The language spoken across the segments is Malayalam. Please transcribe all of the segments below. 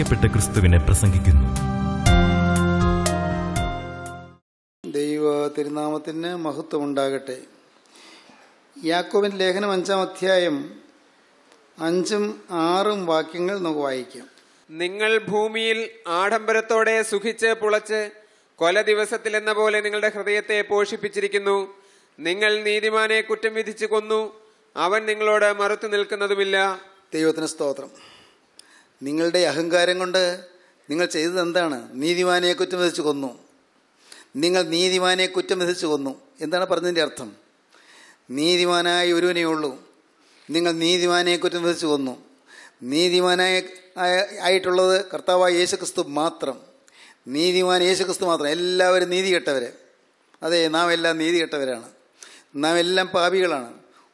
വിളിക്കപ്പെട്ട ക്രിസ്തുവിനെ പ്രസംഗിക്കുന്നു ദൈവ തിരുനാമത്തിന് മഹത്വം ഉണ്ടാകട്ടെ യാക്കോബിൻ ലേഖനം അഞ്ചാം അധ്യായം അഞ്ചും ആറും വാക്യങ്ങൾ നമുക്ക് വായിക്കാം നിങ്ങൾ ഭൂമിയിൽ ആഡംബരത്തോടെ സുഖിച്ച് പുളച്ച് കൊല ദിവസത്തിലെന്ന പോലെ നിങ്ങളുടെ ഹൃദയത്തെ പോഷിപ്പിച്ചിരിക്കുന്നു നിങ്ങൾ നീതിമാനെ കുറ്റം വിധിച്ചു കൊന്നു അവൻ നിങ്ങളോട് മറുത്തു നിൽക്കുന്നതുമില്ല ദൈവത്തിന് സ്തോത്രം നിങ്ങളുടെ അഹങ്കാരം കൊണ്ട് നിങ്ങൾ ചെയ്തത് എന്താണ് നീതിമാനെ കുറ്റം വിധിച്ച് കൊന്നു നിങ്ങൾ നീതിമാനെ കുറ്റം വിധിച്ച് കൊന്നു എന്താണ് പറഞ്ഞതിൻ്റെ അർത്ഥം നീതിമാനായ ഒരുവനേ ഉള്ളൂ നിങ്ങൾ നീതിമാനെ കുറ്റം വിധിച്ച് കൊന്നു നീതിമാനായ ആയിട്ടുള്ളത് കർത്താവായ യേശുക്രിസ്തു മാത്രം നീതിമാൻ യേശുക്രിസ്തു മാത്രം എല്ലാവരും നീതി കെട്ടവർ അതെ നാം എല്ലാം നീതി കെട്ടവരാണ് നാം എല്ലാം പാപികളാണ്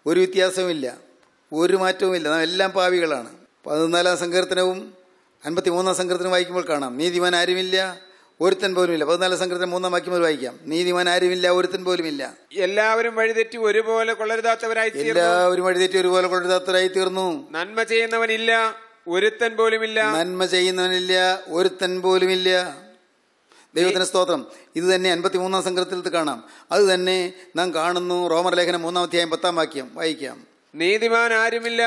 ഒരു വ്യത്യാസവുമില്ല ഒരു മാറ്റവുമില്ല നാം എല്ലാം പാപികളാണ് പതിനാലാം സങ്കീർത്തനവും അൻപത്തി മൂന്നാം സങ്കീർത്തനം വായിക്കുമ്പോൾ കാണാം നീതിമാൻ ആരുമില്ല ഒരുത്തൻ പോലുമില്ല പതിനാലാം സങ്കീർത്തനം മൂന്നാം വാക്യം വായിക്കാം നീതിമാൻ ആരുമില്ല ഒരുത്തൻ പോലുമില്ല എല്ലാവരും വഴിതെറ്റി ഒരുപോലെ കൊള്ളരുതാത്തവരായി എല്ലാവരും വഴിതെറ്റി ഒരുപോലെ കൊള്ളരുതാത്തവരായി തീർന്നു നന്മ ചെയ്യുന്നവനില്ല ഒരുത്തൻ പോലുമില്ല നന്മ ചെയ്യുന്നവനില്ല ഒരുത്തൻ പോലുമില്ല ദൈവത്തിന് സ്തോത്രം ഇത് തന്നെ അൻപത്തി മൂന്നാം സങ്കീർത്തനത്തിൽ കാണാം അത് തന്നെ നാം കാണുന്നു റോമർ ലേഖനം മൂന്നാം അധ്യായം പത്താം വാക്യം വായിക്കാം നീതിമാൻ ആരുമില്ല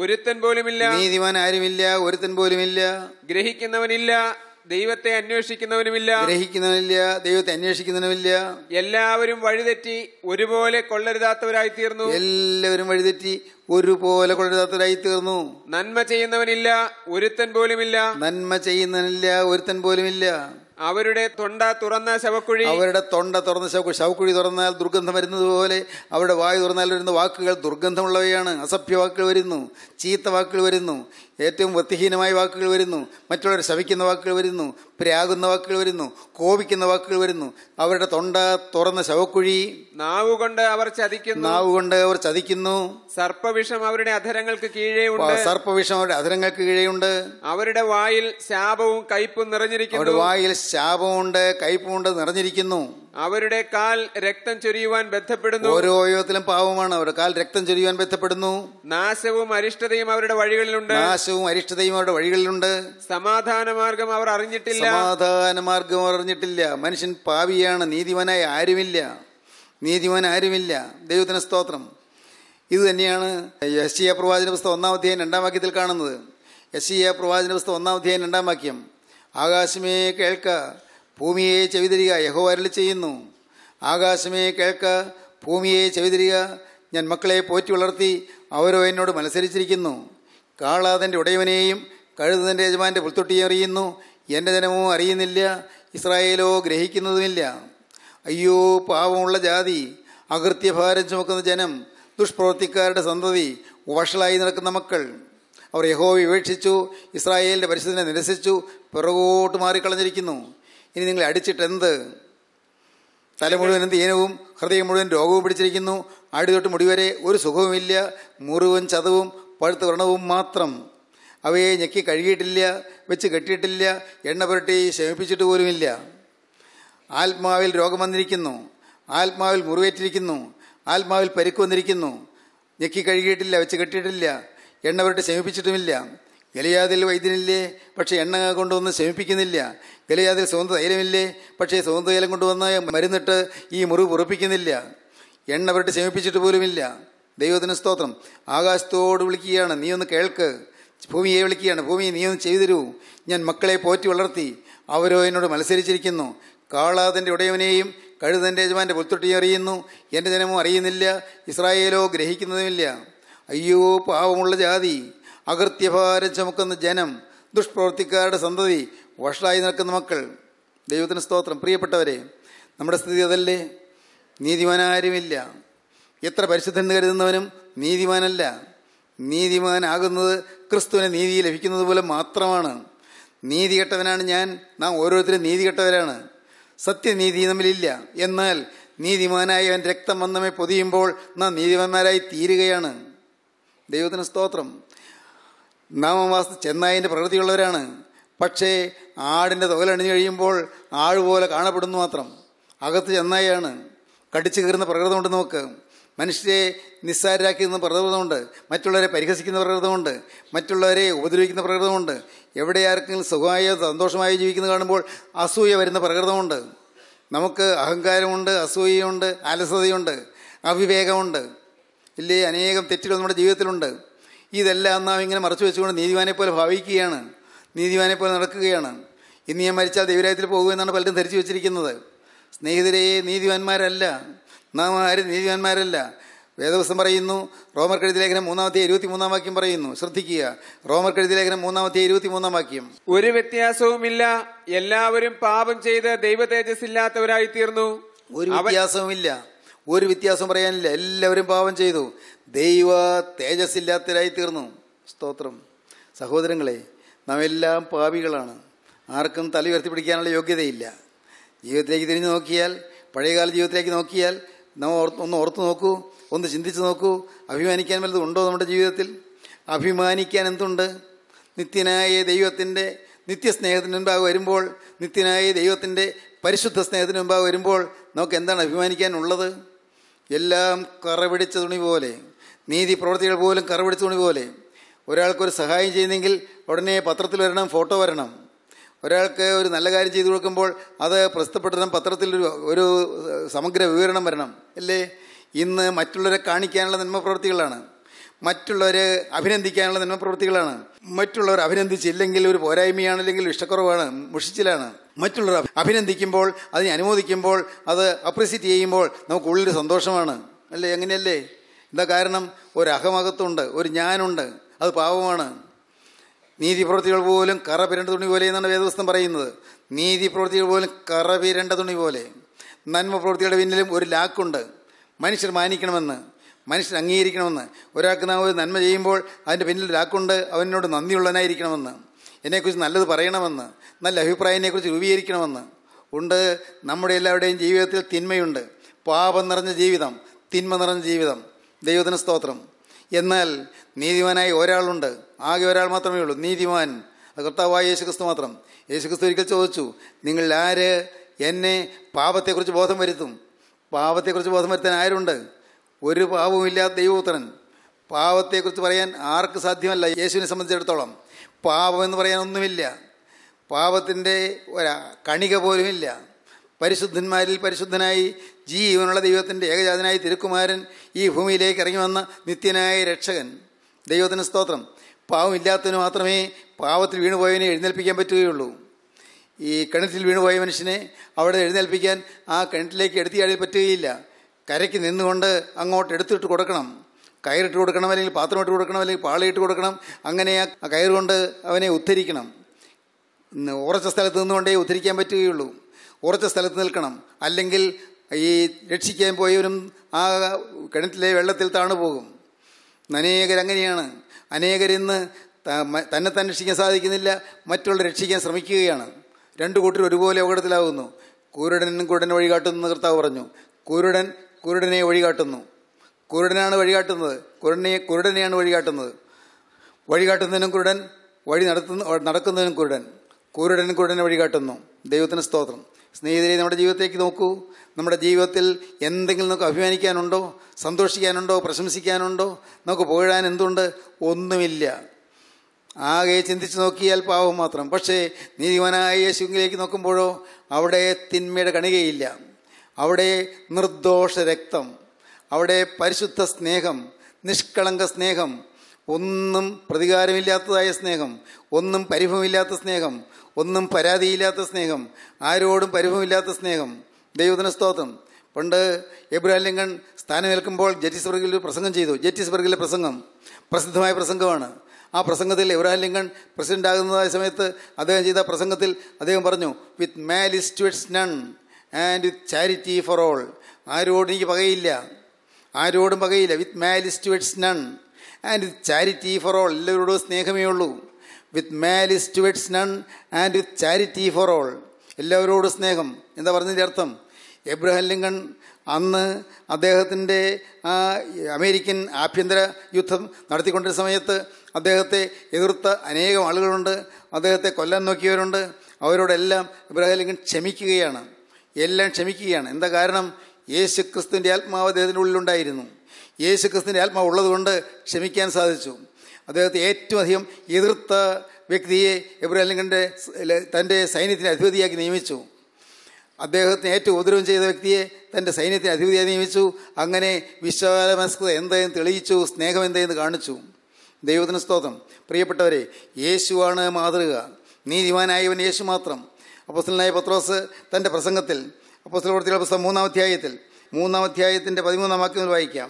ഒരുത്തൻ പോലുമില്ല നീതിമാൻ ആരുമില്ല ഒരുത്തൻ പോലുമില്ല ഗ്രഹിക്കുന്നവനില്ല ദൈവത്തെ അന്വേഷിക്കുന്നവനുമില്ല ഗ്രഹിക്കുന്നവനില്ല ദൈവത്തെ അന്വേഷിക്കുന്നവനുമില്ല എല്ലാവരും വഴിതെറ്റി ഒരുപോലെ കൊള്ളരുതാത്തവരായി തീർന്നു എല്ലാവരും വഴിതെറ്റി ഒരുപോലെ കൊള്ളരുതാത്തവരായി തീർന്നു നന്മ ചെയ്യുന്നവനില്ല ഒരുത്തൻ പോലുമില്ല നന്മ ചെയ്യുന്നവനില്ല ഒരുത്തൻ പോലുമില്ല അവരുടെ തൊണ്ട തുറന്ന ശവക്കുഴി അവരുടെ തൊണ്ട തുറന്ന ശവക്കുഴി ശവക്കുഴി തുറന്നാൽ ദുർഗന്ധം വരുന്നത് പോലെ അവരുടെ വായു തുറന്നാൽ വരുന്ന വാക്കുകൾ ദുർഗന്ധമുള്ളവയാണ് അസഭ്യ വാക്കുകൾ വരുന്നു ചീത്ത വാക്കുകൾ വരുന്നു ഏറ്റവും വൃത്തിഹീനമായ വാക്കുകൾ വരുന്നു മറ്റുള്ളവർ ശവിക്കുന്ന വാക്കുകൾ വരുന്നു പ്രയാകുന്ന വാക്കുകൾ വരുന്നു കോപിക്കുന്ന വാക്കുകൾ വരുന്നു അവരുടെ തൊണ്ട തുറന്ന ശവക്കുഴി നാവുകൊണ്ട് അവർ ചതിക്കുന്നു നാവുകൊണ്ട് അവർ ചതിക്കുന്നു സർപ്പവിഷം അവരുടെ അധരങ്ങൾക്ക് കീഴേ ഉണ്ട് സർപ്പവിഷം അവരുടെ അധരങ്ങൾക്ക് കീഴേയുണ്ട് അവരുടെ വായിൽ ശാപവും കയ്പും നിറഞ്ഞിരിക്കുന്നു അവരുടെ വായിൽ ശാപമുണ്ട് കയ്പുമുണ്ട് നിറഞ്ഞിരിക്കുന്നു അവരുടെ കാൽ രക്തം ചൊരിയുവാൻ ബന്ധപ്പെടുന്നു ഓരോ അവയവത്തിലും പാവമാണ് അവരുടെ കാൽ രക്തം ചൊരിയുവാൻ ബന്ധപ്പെടുന്നു നാശവും അരിഷ്ടതയും അവരുടെ വഴികളിലുണ്ട് പ്രകാശവും അരിഷ്ടതയും അവരുടെ വഴികളിലുണ്ട് സമാധാന മാർഗം അവർ അറിഞ്ഞിട്ടില്ല സമാധാന മാർഗം അവർ അറിഞ്ഞിട്ടില്ല മനുഷ്യൻ പാവിയാണ് നീതിമാനായി ആരുമില്ല നീതിമാൻ ആരുമില്ല ദൈവത്തിന് സ്തോത്രം ഇത് തന്നെയാണ് യശിയ പ്രവാചന പുസ്തകം ഒന്നാം അധ്യായം രണ്ടാം വാക്യത്തിൽ കാണുന്നത് യശിയ പ്രവാചന പുസ്തകം ഒന്നാം അധ്യായം രണ്ടാം വാക്യം ആകാശമേ കേൾക്ക ഭൂമിയെ ചെവിതരിക യഹോ അരളി ചെയ്യുന്നു ആകാശമേ കേൾക്ക ഭൂമിയെ ചെവിതരിക ഞാൻ മക്കളെ പോറ്റി വളർത്തി അവരോ എന്നോട് മത്സരിച്ചിരിക്കുന്നു കാള തൻ്റെ ഉടയവനെയും കഴുത യജമാൻ്റെ പുൽത്തൊട്ടിയും അറിയുന്നു എൻ്റെ ജനമോ അറിയുന്നില്ല ഇസ്രായേലോ ഗ്രഹിക്കുന്നതുമില്ല അയ്യോ പാവമുള്ള ജാതി അകൃത്യഭാരം ചുമക്കുന്ന ജനം ദുഷ്പ്രവൃത്തിക്കാരുടെ സന്തതി വഷളായി നടക്കുന്ന മക്കൾ അവർ യഹോ വിവേക്ഷിച്ചു ഇസ്രായേലിൻ്റെ പരിശുദ്ധനെ നിരസിച്ചു പിറകോട്ട് മാറിക്കളഞ്ഞിരിക്കുന്നു ഇനി നിങ്ങളെ അടിച്ചിട്ടെന്ത് തല മുഴുവൻ ദീനവും ഹൃദയം മുഴുവൻ രോഗവും പിടിച്ചിരിക്കുന്നു ആടി തൊട്ട് മുടിവരെ ഒരു സുഖവുമില്ല മുറിവും ചതവും പഴുത്ത വ്രണവും മാത്രം അവയെ ഞെക്കി കഴുകിയിട്ടില്ല വെച്ച് കെട്ടിയിട്ടില്ല എണ്ണ പുരട്ടി ശമിപ്പിച്ചിട്ട് പോലുമില്ല ആത്മാവിൽ രോഗം വന്നിരിക്കുന്നു ആത്മാവിൽ മുറിവേറ്റിരിക്കുന്നു ആത്മാവിൽ പരിക്ക് വന്നിരിക്കുന്നു ഞെക്കി കഴുകിയിട്ടില്ല വെച്ച് കെട്ടിയിട്ടില്ല എണ്ണ പുരട്ടി ശമിപ്പിച്ചിട്ടുമില്ല ഗലയാതിൽ വൈദ്യനില്ലേ പക്ഷേ എണ്ണ കൊണ്ടുവന്ന് ശമിപ്പിക്കുന്നില്ല ഗലയാതിൽ സുഗന്ധ തൈലമില്ലേ പക്ഷേ സുഗന്ധ തൈലം കൊണ്ടുവന്ന് മരുന്നിട്ട് ഈ മുറിവ് ഉറപ്പിക്കുന്നില്ല എണ്ണ പുരട്ടി ശമിപ്പിച്ചിട്ട് പോലുമില്ല ദൈവത്തിന് സ്തോത്രം ആകാശത്തോട് വിളിക്കുകയാണ് നീ ഒന്ന് കേൾക്ക് ഭൂമിയെ വിളിക്കുകയാണ് ഭൂമി നീ ഒന്ന് ചെയ്തു തരൂ ഞാൻ മക്കളെ പോറ്റി വളർത്തി അവരോ എന്നോട് മത്സരിച്ചിരിക്കുന്നു കാളാതിൻ്റെ ഉടയവനെയും കഴുതൻ്റെ യജമാൻ്റെ പുൽത്തൊട്ടിയും അറിയുന്നു എൻ്റെ ജനമോ അറിയുന്നില്ല ഇസ്രായേലോ ഗ്രഹിക്കുന്നതുമില്ല അയ്യോ പാവമുള്ള ജാതി അകൃത്യഭാരം ചുമക്കുന്ന ജനം ദുഷ്പ്രവർത്തിക്കാരുടെ സന്തതി വഷളായി നിൽക്കുന്ന മക്കൾ ദൈവത്തിന് സ്തോത്രം പ്രിയപ്പെട്ടവരെ നമ്മുടെ സ്ഥിതി അതല്ലേ നീതിമാനാരുമില്ല എത്ര പരിശുദ്ധൻ കരുതുന്നവനും നീതിമാനല്ല നീതിമാനാകുന്നത് ക്രിസ്തുവിനെ നീതി ലഭിക്കുന്നത് പോലെ മാത്രമാണ് നീതി കെട്ടവനാണ് ഞാൻ നാം ഓരോരുത്തരും നീതി കെട്ടവരാണ് സത്യനീതി തമ്മിലില്ല എന്നാൽ നീതിമാനായ അവൻ രക്തം വന്നമേ പൊതിയുമ്പോൾ നാം നീതിമാന്മാരായി തീരുകയാണ് ദൈവത്തിന് സ്തോത്രം നാമവാസ ചെന്നായൻ്റെ പ്രകൃതിയുള്ളവരാണ് പക്ഷേ ആടിൻ്റെ തുകലണിഞ്ഞു കഴിയുമ്പോൾ ആഴ് പോലെ കാണപ്പെടുന്നു മാത്രം അകത്ത് ചെന്നായാണ് കടിച്ചു കീറുന്ന പ്രകൃതം കൊണ്ട് നോക്ക് മനുഷ്യരെ നിസ്സാരരാക്കുന്ന പ്രകൃതമുണ്ട് മറ്റുള്ളവരെ പരിഹസിക്കുന്ന പ്രകൃതമുണ്ട് മറ്റുള്ളവരെ ഉപദ്രവിക്കുന്ന പ്രകൃതമുണ്ട് എവിടെ ആർക്കെങ്കിലും സുഖമായോ സന്തോഷമായോ ജീവിക്കുന്നത് കാണുമ്പോൾ അസൂയ വരുന്ന പ്രകൃതമുണ്ട് നമുക്ക് അഹങ്കാരമുണ്ട് അസൂയയുണ്ട് അലസതയുണ്ട് അവിവേകമുണ്ട് ഇല്ലേ അനേകം തെറ്റുകൾ നമ്മുടെ ജീവിതത്തിലുണ്ട് ഇതെല്ലാം നാം ഇങ്ങനെ മറച്ചു വെച്ചുകൊണ്ട് നീതിമാനെ പോലെ ഭാവിക്കുകയാണ് നീതിമാനെ പോലെ നടക്കുകയാണ് ഇനി ഞാൻ മരിച്ചാൽ ദൈവരായത്തിൽ പോകുമെന്നാണ് പലരും ധരിച്ചു വെച്ചിരിക്കുന്നത് സ്നേഹിതരെ നീതിവാന്മാരല്ല നാം ആരും നീതിമാന്മാരല്ല വേദവസ്തം പറയുന്നു റോമർ കഴുതി ലേഖനം മൂന്നാമത്തെ ഇരുപത്തി മൂന്നാം വാക്യം പറയുന്നു ശ്രദ്ധിക്കുക റോമർ കഴുതി ലേഖനം മൂന്നാമത്തെ ഇരുപത്തി മൂന്നാം വാക്യം ഒരു വ്യത്യാസവുമില്ല എല്ലാവരും പാപം ചെയ്ത് ദൈവ തേജസ് ഇല്ലാത്തവരായി തീർന്നു ഒരു വ്യത്യാസവുമില്ല ഒരു വ്യത്യാസം പറയാനില്ല എല്ലാവരും പാപം ചെയ്തു ദൈവ തേജസ് ഇല്ലാത്തവരായി തീർന്നു സ്തോത്രം സഹോദരങ്ങളെ നാം എല്ലാം പാപികളാണ് ആർക്കും തല ഉയർത്തിപ്പിടിക്കാനുള്ള യോഗ്യതയില്ല ജീവിതത്തിലേക്ക് തിരിഞ്ഞു നോക്കിയാൽ പഴയകാല ജീവിതത്തിലേക്ക് നോക്കിയാൽ ഒന്ന് ഓർത്തു നോക്കൂ ഒന്ന് ചിന്തിച്ചു നോക്കൂ അഭിമാനിക്കാൻ വല്ലതും ഉണ്ടോ നമ്മുടെ ജീവിതത്തിൽ അഭിമാനിക്കാൻ എന്തുണ്ട് നിത്യനായ ദൈവത്തിൻ്റെ നിത്യസ്നേഹത്തിന് മുമ്പാകെ വരുമ്പോൾ നിത്യനായ ദൈവത്തിൻ്റെ പരിശുദ്ധ സ്നേഹത്തിന് മുമ്പാകെ വരുമ്പോൾ നമുക്ക് എന്താണ് അഭിമാനിക്കാനുള്ളത് എല്ലാം കറപിടിച്ച തുണി പോലെ നീതി പ്രവർത്തികൾ പോലും കറപിടിച്ച തുണി പോലെ ഒരാൾക്കൊരു സഹായം ചെയ്യുന്നെങ്കിൽ ഉടനെ പത്രത്തിൽ വരണം ഫോട്ടോ വരണം ഒരാൾക്ക് ഒരു നല്ല കാര്യം ചെയ്തു കൊടുക്കുമ്പോൾ അത് പ്രസിദ്ധപ്പെടുത്തണം പത്രത്തിലൊരു ഒരു സമഗ്ര വിവരണം വരണം അല്ലേ ഇന്ന് മറ്റുള്ളവരെ കാണിക്കാനുള്ള നന്മപ്രവൃത്തികളാണ് മറ്റുള്ളവരെ അഭിനന്ദിക്കാനുള്ള നന്മപ്രവൃത്തികളാണ് മറ്റുള്ളവർ അഭിനന്ദിച്ചില്ലെങ്കിൽ ഒരു പോരായ്മയാണ് അല്ലെങ്കിൽ ഇഷ്ടക്കുറവാണ് മുഷിച്ചിലാണ് മറ്റുള്ളവർ അഭിനന്ദിക്കുമ്പോൾ അതിനെ അനുമോദിക്കുമ്പോൾ അത് അപ്രിസിയേറ്റ് ചെയ്യുമ്പോൾ നമുക്ക് ഉള്ളിൽ സന്തോഷമാണ് അല്ലേ എങ്ങനെയല്ലേ എന്താ കാരണം ഒരു അഹമകത്വമുണ്ട് ഒരു ഞാനുണ്ട് അത് പാവമാണ് പ്രവൃത്തികൾ പോലും കറ പിരണ്ട തുണി പോലെ എന്നാണ് വേദവസ്ഥം പറയുന്നത് പ്രവൃത്തികൾ പോലും കറ പിരണ്ട തുണി പോലെ നന്മ പ്രവൃത്തികളുടെ പിന്നിലും ഒരു ലാക്കുണ്ട് മനുഷ്യർ മാനിക്കണമെന്ന് മനുഷ്യൻ അംഗീകരിക്കണമെന്ന് ഒരാൾക്ക് നാം ഒരു നന്മ ചെയ്യുമ്പോൾ അതിൻ്റെ പിന്നിൽ ലാക്കുണ്ട് അവനോട് നന്ദിയുള്ളവനായിരിക്കണമെന്ന് എന്നെക്കുറിച്ച് നല്ലത് പറയണമെന്ന് നല്ല അഭിപ്രായത്തിനെക്കുറിച്ച് രൂപീകരിക്കണമെന്ന് ഉണ്ട് നമ്മുടെ എല്ലാവരുടെയും ജീവിതത്തിൽ തിന്മയുണ്ട് പാപം നിറഞ്ഞ ജീവിതം തിന്മ നിറഞ്ഞ ജീവിതം ദൈവത്തിന് സ്തോത്രം എന്നാൽ നീതിവാനായി ഒരാളുണ്ട് ആകെ ഒരാൾ മാത്രമേ ഉള്ളൂ നീതിമാൻ അത് കർത്താവായ യേശുക്രിസ്തു മാത്രം യേശുക്രിസ്തു ഒരിക്കൽ ചോദിച്ചു നിങ്ങൾ ആര് എന്നെ പാപത്തെക്കുറിച്ച് ബോധം വരുത്തും പാപത്തെക്കുറിച്ച് ബോധം വരുത്താൻ ആരുണ്ട് ഒരു പാപവുമില്ലാത്ത ദൈവപുത്രൻ പാപത്തെക്കുറിച്ച് പറയാൻ ആർക്ക് സാധ്യമല്ല യേശുവിനെ സംബന്ധിച്ചിടത്തോളം പാപം എന്ന് പറയാൻ ഒന്നുമില്ല പാപത്തിൻ്റെ ഒരു കണിക പോലുമില്ല പരിശുദ്ധന്മാരിൽ പരിശുദ്ധനായി ജീവനുള്ള ദൈവത്തിൻ്റെ ഏകജാതനായി തിരുക്കുമാരൻ ഈ ഭൂമിയിലേക്ക് ഇറങ്ങി വന്ന നിത്യനായ രക്ഷകൻ ദൈവത്തിന് സ്തോത്രം പാവമില്ലാത്തതിന് മാത്രമേ പാവത്തിൽ വീണുപോയവനെ എഴുന്നേൽപ്പിക്കാൻ പറ്റുകയുള്ളൂ ഈ കിണറ്റിൽ വീണുപോയ മനുഷ്യനെ അവിടെ എഴുന്നേൽപ്പിക്കാൻ ആ കിണറ്റിലേക്ക് എടുത്തിയാളിൽ പറ്റുകയില്ല കരയ്ക്ക് നിന്നുകൊണ്ട് അങ്ങോട്ട് എടുത്തിട്ട് കൊടുക്കണം കയറിട്ട് കൊടുക്കണം അല്ലെങ്കിൽ പാത്രം ഇട്ട് കൊടുക്കണം അല്ലെങ്കിൽ പാളയിട്ട് കൊടുക്കണം അങ്ങനെ ആ കയറുകൊണ്ട് അവനെ ഉദ്ധരിക്കണം ഉറച്ച സ്ഥലത്ത് നിന്നുകൊണ്ടേ ഉദ്ധരിക്കാൻ പറ്റുകയുള്ളൂ ഉറച്ച സ്ഥലത്ത് നിൽക്കണം അല്ലെങ്കിൽ ഈ രക്ഷിക്കാൻ പോയവരും ആ കിണറ്റിലെ വെള്ളത്തിൽ താണു പോകും നനേകരങ്ങനെയാണ് അനേകരിന്ന് തന്നെ തന്നെ രക്ഷിക്കാൻ സാധിക്കുന്നില്ല മറ്റുള്ളവരെ രക്ഷിക്കാൻ ശ്രമിക്കുകയാണ് രണ്ടു കൂട്ടർ ഒരുപോലെ അപകടത്തിലാകുന്നു കുരുടനും കുരുടനെ വഴികാട്ടുന്നു കർത്താവ് പറഞ്ഞു കുരുടൻ കുരുടനെ വഴികാട്ടുന്നു കുരുടനാണ് വഴികാട്ടുന്നത് കുരുടനെ കുരുടനെയാണ് വഴികാട്ടുന്നത് വഴികാട്ടുന്നതിനും കുരുടൻ വഴി നടത്തുന്ന നടക്കുന്നതിനും കുരുടൻ കുരുടനും കുരുടനെ വഴികാട്ടുന്നു ദൈവത്തിന് സ്തോത്രം സ്നേഹിതരെ നമ്മുടെ ജീവിതത്തേക്ക് നോക്കൂ നമ്മുടെ ജീവിതത്തിൽ എന്തെങ്കിലും നമുക്ക് അഭിമാനിക്കാനുണ്ടോ സന്തോഷിക്കാനുണ്ടോ പ്രശംസിക്കാനുണ്ടോ നമുക്ക് പോയിടാൻ എന്തുണ്ട് ഒന്നുമില്ല ആകെ ചിന്തിച്ച് നോക്കിയാൽ പാവം മാത്രം പക്ഷേ നീതിമാനായ യേശുവിലേക്ക് നോക്കുമ്പോഴോ അവിടെ തിന്മയുടെ കണികയില്ല അവിടെ നിർദോഷ രക്തം അവിടെ പരിശുദ്ധ സ്നേഹം നിഷ്കളങ്ക സ്നേഹം ഒന്നും പ്രതികാരമില്ലാത്തതായ സ്നേഹം ഒന്നും പരിഭവമില്ലാത്ത സ്നേഹം ഒന്നും പരാതിയില്ലാത്ത സ്നേഹം ആരോടും പരിഭവമില്ലാത്ത സ്നേഹം ദൈവദിന സ്തോത്രം പണ്ട് എബ്രഹാം ലിങ്കൺ സ്ഥാനം നിൽക്കുമ്പോൾ ജറ്റിസ്ബർഗിൽ ഒരു പ്രസംഗം ചെയ്തു ജറ്റിസ്ബർഗിലെ പ്രസംഗം പ്രസിദ്ധമായ പ്രസംഗമാണ് ആ പ്രസംഗത്തിൽ എബ്രഹാം ലിങ്കൺ പ്രസിഡന്റ് ആകുന്നതായ സമയത്ത് അദ്ദേഹം ചെയ്ത പ്രസംഗത്തിൽ അദ്ദേഹം പറഞ്ഞു with malice towards none and with charity for all ആരോടും എനിക്ക് പകയില്ല ആരോടും പകയില്ല with malice towards none and with charity for all എല്ലാവരോടും സ്നേഹമേ ഉള്ളൂ with malice towards none and with charity for all എല്ലാവരോടും സ്നേഹം എന്താ പറഞ്ഞതിൻ്റെ അർത്ഥം എബ്രഹാം ലിങ്കൺ അന്ന് അദ്ദേഹത്തിൻ്റെ അമേരിക്കൻ ആഭ്യന്തര യുദ്ധം നടത്തിക്കൊണ്ടിരുന്ന സമയത്ത് അദ്ദേഹത്തെ എതിർത്ത അനേകം ആളുകളുണ്ട് അദ്ദേഹത്തെ കൊല്ലാൻ നോക്കിയവരുണ്ട് അവരോടെല്ലാം എബ്രഹാം ലിങ്കൺ ക്ഷമിക്കുകയാണ് എല്ലാം ക്ഷമിക്കുകയാണ് എന്താ കാരണം യേശു ക്രിസ്തുവിൻ്റെ ആത്മാവ് അദ്ദേഹത്തിൻ്റെ ഉള്ളിലുണ്ടായിരുന്നു യേശു ക്രിസ്തുവിൻ്റെ ആത്മാവ് ഉള്ളതുകൊണ്ട് ക്ഷമിക്കാൻ സാധിച്ചു അദ്ദേഹത്തെ ഏറ്റവും അധികം എതിർത്ത വ്യക്തിയെ എബ്രഹാം ലിങ്കൻ്റെ തൻ്റെ സൈന്യത്തിന് അധിപതിയാക്കി നിയമിച്ചു അദ്ദേഹത്തിന് ഏറ്റവും ഉപദ്രവം ചെയ്ത വ്യക്തിയെ തൻ്റെ സൈന്യത്തിന് അധിപതിയായി നിയമിച്ചു അങ്ങനെ വിശ്വാലമസ്കത എന്തെന്ന് തെളിയിച്ചു സ്നേഹം എന്തെന്ന് കാണിച്ചു ദൈവത്തിന് സ്തോത്രം പ്രിയപ്പെട്ടവരെ യേശുവാണ് മാതൃക നീതിമാനായവൻ യേശു മാത്രം അപ്പോസ്റ്റലനായ പത്രോസ് തൻ്റെ പ്രസംഗത്തിൽ അപ്പോസ്റ്റൽ പുസ്തകം മൂന്നാം അധ്യായത്തിൽ മൂന്നാം അധ്യായത്തിൻ്റെ പതിമൂന്നാം വാക്യം വായിക്കാം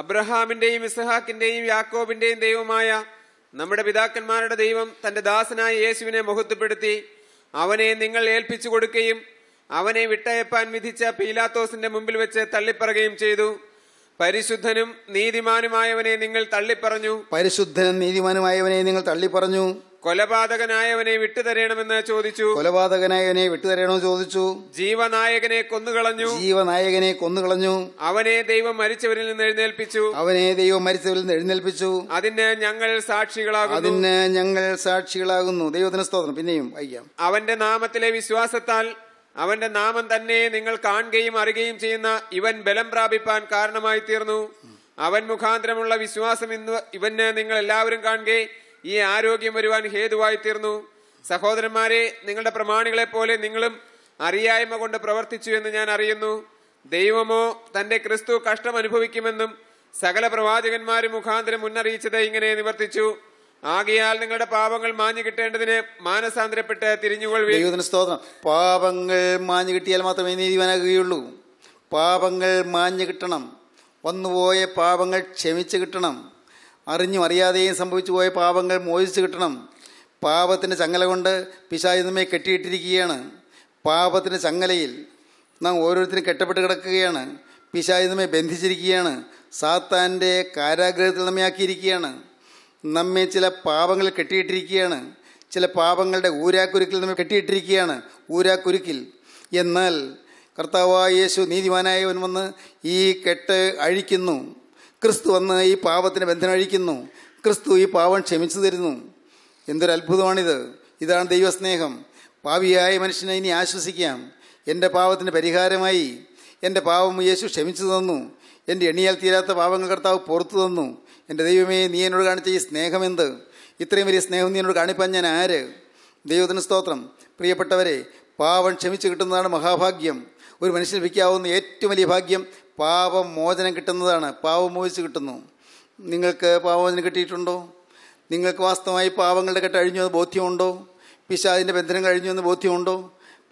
അബ്രഹാമിന്റെയും ഇസ്ഹാക്കിന്റെയും യാക്കോബിന്റെയും ദൈവമായ നമ്മുടെ പിതാക്കന്മാരുടെ ദൈവം തന്റെ ദാസനായ യേശുവിനെ മുഹത്വപ്പെടുത്തി അവനെ നിങ്ങൾ ഏൽപ്പിച്ചു കൊടുക്കുകയും അവനെ വിട്ടയപ്പാൻ വിധിച്ച പീലാത്തോസിന്റെ മുമ്പിൽ വെച്ച് തള്ളിപ്പറയുകയും ചെയ്തു പരിശുദ്ധനും നീതിമാനുമായവനെ നിങ്ങൾ തള്ളിപ്പറഞ്ഞു പരിശുദ്ധനും നീതിമാനുമായവനെ നിങ്ങൾ തള്ളിപ്പറഞ്ഞു കൊലപാതകനായവനെ വിട്ടുതരണമെന്ന് ചോദിച്ചു കൊലപാതകനായവനെ വിട്ടുതരണമെന്ന് ചോദിച്ചു ജീവനായകനെ കൊന്നുകളഞ്ഞു ജീവനായകനെ കൊന്നുകളഞ്ഞു അവനെ ദൈവം മരിച്ചവരിൽ നിന്ന് എഴുന്നേൽപ്പിച്ചു അവനെ ദൈവം മരിച്ചവരിൽ നിന്ന് എഴുന്നേൽപ്പിച്ചു അതിന് ഞങ്ങൾ സാക്ഷികളാകുന്നു അതിന് ഞങ്ങൾ സാക്ഷികളാകുന്നു ദൈവത്തിന് സ്തോത്രം പിന്നെയും അയ്യാം അവന്റെ നാമത്തിലെ വിശ്വാസത്താൽ അവന്റെ നാമം തന്നെ നിങ്ങൾ കാണുകയും അറിയുകയും ചെയ്യുന്ന ഇവൻ ബലം പ്രാപിപ്പാൻ കാരണമായി തീർന്നു അവൻ മുഖാന്തരമുള്ള വിശ്വാസം ഇന്ന് ഇവന് നിങ്ങൾ എല്ലാവരും കാണുകയും ഈ ആരോഗ്യം വരുവാൻ ഹേതുവായി തീർന്നു സഹോദരന്മാരെ നിങ്ങളുടെ പ്രമാണികളെ പോലെ നിങ്ങളും അറിയായ്മ കൊണ്ട് പ്രവർത്തിച്ചു എന്ന് ഞാൻ അറിയുന്നു ദൈവമോ തന്റെ ക്രിസ്തു കഷ്ടം അനുഭവിക്കുമെന്നും സകല പ്രവാചകന്മാരും മുഖാന്തരം മുന്നറിയിച്ചത് ഇങ്ങനെ നിവർത്തിച്ചു ആകയാൽ നിങ്ങളുടെ പാപങ്ങൾ മാഞ്ഞു കിട്ടേണ്ടതിന് മാനസാന്തരപ്പെട്ട് തിരിഞ്ഞുകൊള്ളു സ്തോത്രം പാപങ്ങൾ മാഞ്ഞു കിട്ടിയാൽ മാത്രമേ നീതിവാനാകുകയുള്ളൂ പാപങ്ങൾ മാഞ്ഞു കിട്ടണം വന്നുപോയ പാപങ്ങൾ ക്ഷമിച്ചു കിട്ടണം അറിഞ്ഞും അറിയാതെയും സംഭവിച്ചു പോയ പാപങ്ങൾ മോചിച്ചു കിട്ടണം പാപത്തിൻ്റെ ചങ്ങല കൊണ്ട് പിശാചി നമ്മെ കെട്ടിയിട്ടിരിക്കുകയാണ് പാപത്തിൻ്റെ ചങ്ങലയിൽ നാം ഓരോരുത്തരും കെട്ടപ്പെട്ട് കിടക്കുകയാണ് പിശാചി നമ്മെ ബന്ധിച്ചിരിക്കുകയാണ് സാത്താൻ്റെ കാരാഗ്രഹത്തിൽ നമ്മെ ആക്കിയിരിക്കുകയാണ് നമ്മെ ചില പാപങ്ങൾ കെട്ടിയിട്ടിരിക്കുകയാണ് ചില പാപങ്ങളുടെ ഊരാക്കുരുക്കിൽ നമ്മെ കെട്ടിയിട്ടിരിക്കുകയാണ് ഊരാക്കുരുക്കിൽ എന്നാൽ കർത്താവായ യേശു നീതിമാനായവൻ വന്ന് ഈ കെട്ട് അഴിക്കുന്നു ക്രിസ്തു വന്ന് ഈ പാപത്തിന് ബന്ധനഴിക്കുന്നു ക്രിസ്തു ഈ പാപം ക്ഷമിച്ചു തരുന്നു എന്തൊരു അത്ഭുതമാണിത് ഇതാണ് ദൈവസ്നേഹം പാവിയായ മനുഷ്യനെ ഇനി ആശ്വസിക്കാം എൻ്റെ പാപത്തിന് പരിഹാരമായി എൻ്റെ പാപം യേശു ക്ഷമിച്ചു തന്നു എൻ്റെ എണ്ണിയാൽ തീരാത്ത പാവങ്ങൾ കർത്താവ് പുറത്തു തന്നു എൻ്റെ ദൈവമേ നീ എന്നോട് കാണിച്ച ഈ സ്നേഹമെന്ത് ഇത്രയും വലിയ സ്നേഹം നീ എന്നോട് കാണിപ്പാൻ ഞാൻ ആര് ദൈവത്തിന് സ്തോത്രം പ്രിയപ്പെട്ടവരെ പാവം ക്ഷമിച്ചു കിട്ടുന്നതാണ് മഹാഭാഗ്യം ഒരു മനുഷ്യന് ലഭിക്കാവുന്ന ഏറ്റവും വലിയ ഭാഗ്യം പാപം മോചനം കിട്ടുന്നതാണ് പാപം മോചിച്ച് കിട്ടുന്നു നിങ്ങൾക്ക് പാപമോചനം കിട്ടിയിട്ടുണ്ടോ നിങ്ങൾക്ക് വാസ്തവമായി പാപങ്ങളുടെ കെട്ട് അഴിഞ്ഞു എന്ന് ബോധ്യമുണ്ടോ പിശാദിൻ്റെ ബന്ധനം കഴിഞ്ഞു എന്ന് ബോധ്യമുണ്ടോ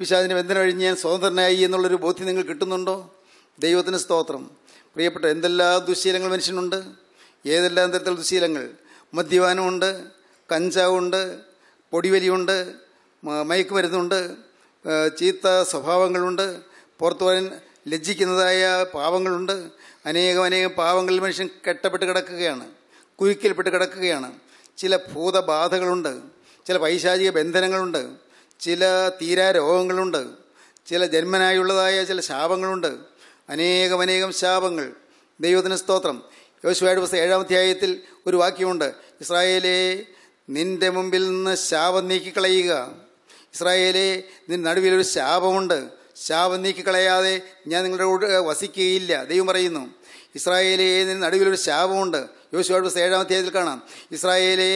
പിശാദിൻ്റെ ബന്ധനം കഴിഞ്ഞ് ഞാൻ സ്വതന്ത്രനായി എന്നുള്ളൊരു ബോധ്യം നിങ്ങൾ കിട്ടുന്നുണ്ടോ ദൈവത്തിന് സ്തോത്രം പ്രിയപ്പെട്ട എന്തെല്ലാം ദുശീലങ്ങൾ മനുഷ്യനുണ്ട് ഏതെല്ലാം തരത്തിലുള്ള ദുശീലങ്ങൾ മദ്യപാനമുണ്ട് കഞ്ചാവുണ്ട് പൊടിവലിയുണ്ട് മയക്കുമരുന്നുണ്ട് ചീത്ത സ്വഭാവങ്ങളുണ്ട് പുറത്തു പോകാൻ ലജ്ജിക്കുന്നതായ പാവങ്ങളുണ്ട് അനേകം അനേകം പാവങ്ങളിൽ മനുഷ്യൻ കെട്ടപ്പെട്ട് കിടക്കുകയാണ് കുരുക്കിൽപ്പെട്ട് കിടക്കുകയാണ് ചില ഭൂതബാധകളുണ്ട് ചില പൈശാചിക ബന്ധനങ്ങളുണ്ട് ചില തീരാ രോഗങ്ങളുണ്ട് ചില ജന്മനായുള്ളതായ ചില ശാപങ്ങളുണ്ട് അനേകം അനേകം ശാപങ്ങൾ ദൈവത്തിന് സ്തോത്രം യോശുവയുടെ പുസ്തകം ഏഴാം അധ്യായത്തിൽ ഒരു വാക്യമുണ്ട് ഇസ്രായേലെ നിന്റെ മുമ്പിൽ നിന്ന് ശാപം നീക്കിക്കളയുക ഇസ്രായേലെ നിന്റെ നടുവിലൊരു ശാപമുണ്ട് ശാപം നീക്കിക്കളയാതെ ഞാൻ നിങ്ങളുടെ കൂടെ വസിക്കുകയില്ല ദൈവം പറയുന്നു ഇസ്രായേലെ നിന്റെ നടുവിലൊരു ശാപമുണ്ട് യോശുവാഴ്ച ഏഴാം അധ്യായത്തിൽ കാണാം ഇസ്രായേലെ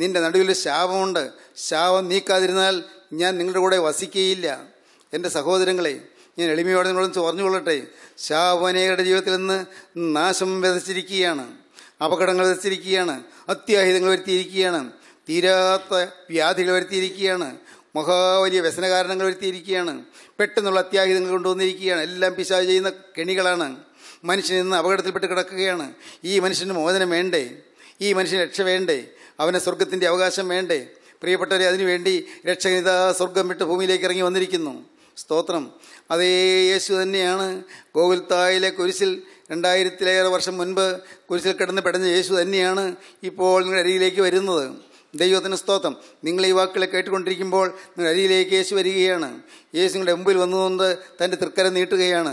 നിന്റെ നടുവിലൊരു ശാപമുണ്ട് ശാപം നീക്കാതിരുന്നാൽ ഞാൻ നിങ്ങളുടെ കൂടെ വസിക്കുകയില്ല എൻ്റെ സഹോദരങ്ങളെ ഞാൻ എളിമയോടെ നിങ്ങളൊന്ന് ചോർന്നുകൊള്ളട്ടെ ശാപനേകരുടെ ജീവിതത്തിൽ നിന്ന് നാശം വിതച്ചിരിക്കുകയാണ് അപകടങ്ങൾ വിതച്ചിരിക്കുകയാണ് അത്യാഹിതങ്ങൾ വരുത്തിയിരിക്കുകയാണ് തീരാത്ത വ്യാധികൾ വരുത്തിയിരിക്കുകയാണ് മഹാ വലിയ കാരണങ്ങൾ വരുത്തിയിരിക്കുകയാണ് പെട്ടെന്നുള്ള അത്യാഹിതങ്ങൾ കൊണ്ടുവന്നിരിക്കുകയാണ് എല്ലാം പിശാചു ചെയ്യുന്ന കെണികളാണ് മനുഷ്യൻ ഇന്ന് അപകടത്തിൽപ്പെട്ട് കിടക്കുകയാണ് ഈ മനുഷ്യന് മോചനം വേണ്ടേ ഈ മനുഷ്യന് രക്ഷ വേണ്ടേ അവനെ സ്വർഗത്തിൻ്റെ അവകാശം വേണ്ടേ പ്രിയപ്പെട്ടവരെ അതിനുവേണ്ടി രക്ഷകനിതാ സ്വർഗം വിട്ട് ഭൂമിയിലേക്ക് ഇറങ്ങി വന്നിരിക്കുന്നു സ്തോത്രം അതേ യേശു തന്നെയാണ് ഗോകുൽത്തായിലെ കുരിശിൽ രണ്ടായിരത്തിലേറെ വർഷം മുൻപ് കുരിശിൽ കിടന്ന് പെടഞ്ഞ യേശു തന്നെയാണ് ഇപ്പോൾ നിങ്ങളുടെ അരികിലേക്ക് വരുന്നത് ദൈവത്തിന് സ്തോത്രം നിങ്ങൾ ഈ വാക്കുകളെ കേട്ടുകൊണ്ടിരിക്കുമ്പോൾ അരിയിലേക്ക് യേശു വരികയാണ് യേശു നിങ്ങളുടെ മുമ്പിൽ വന്നുകൊണ്ട് തൻ്റെ തൃക്കര നീട്ടുകയാണ്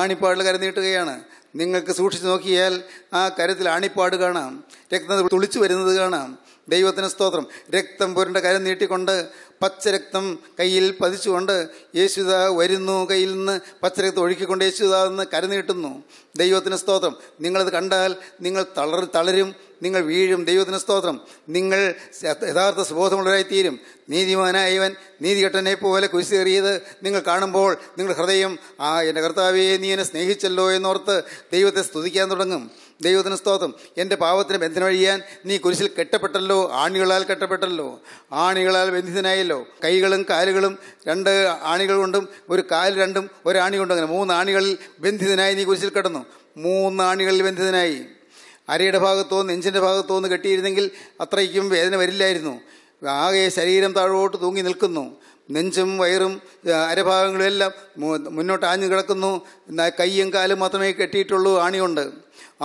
ആണിപ്പാടിൽ കര നീട്ടുകയാണ് നിങ്ങൾക്ക് സൂക്ഷിച്ചു നോക്കിയാൽ ആ കരത്തിൽ ആണിപ്പാട് കാണാം രക്തം തുളിച്ചു വരുന്നത് കാണാം ദൈവത്തിന് സ്തോത്രം രക്തം പുരണ്ട കരം നീട്ടിക്കൊണ്ട് പച്ചരക്തം കയ്യിൽ പതിച്ചുകൊണ്ട് യേശുദ വരുന്നു കയ്യിൽ നിന്ന് പച്ചരക്തം ഒഴുക്കിക്കൊണ്ട് യേശുദ എന്ന് കരുനീട്ടുന്നു ദൈവത്തിന് സ്തോത്രം നിങ്ങളത് കണ്ടാൽ നിങ്ങൾ തളർ തളരും നിങ്ങൾ വീഴും ദൈവത്തിന് സ്തോത്രം നിങ്ങൾ യഥാർത്ഥ സുബോധമുള്ളവരായിത്തീരും നീതിമാനായവൻ നീതികെട്ടനെ പോലെ കുരിശേറിയത് നിങ്ങൾ കാണുമ്പോൾ നിങ്ങളുടെ ഹൃദയം ആ എൻ്റെ കർത്താവേ നീ എന്നെ സ്നേഹിച്ചല്ലോ എന്നോർത്ത് ദൈവത്തെ സ്തുതിക്കാൻ തുടങ്ങും ദൈവത്തിന് സ്തോത്രം എൻ്റെ പാപത്തിന് ബന്ധനമഴിയാൻ നീ കുരിശിൽ കെട്ടപ്പെട്ടല്ലോ ആണികളാൽ കെട്ടപ്പെട്ടല്ലോ ആണികളാൽ ബന്ധിതനായല്ലോ കൈകളും കാലുകളും രണ്ട് ആണികൾ കൊണ്ടും ഒരു കാല് രണ്ടും ഒരു ആണി കൊണ്ടും അങ്ങനെ മൂന്ന് ആണികളിൽ ബന്ധിതനായി നീ കുരിശിൽ കിടന്നു മൂന്ന് ആണികളിൽ ബന്ധിതനായി അരയുടെ ഭാഗത്തോ നെഞ്ചിൻ്റെ ഭാഗത്തോ ഒന്ന് കെട്ടിയിരുന്നെങ്കിൽ അത്രയ്ക്കും വേദന വരില്ലായിരുന്നു ആകെ ശരീരം താഴോട്ട് തൂങ്ങി നിൽക്കുന്നു നെഞ്ചും വയറും അരഭാഗങ്ങളും എല്ലാം മുന്നോട്ട് ആഞ്ഞു കിടക്കുന്നു കൈയും കാലും മാത്രമേ കെട്ടിയിട്ടുള്ളൂ ആണിയുണ്ട്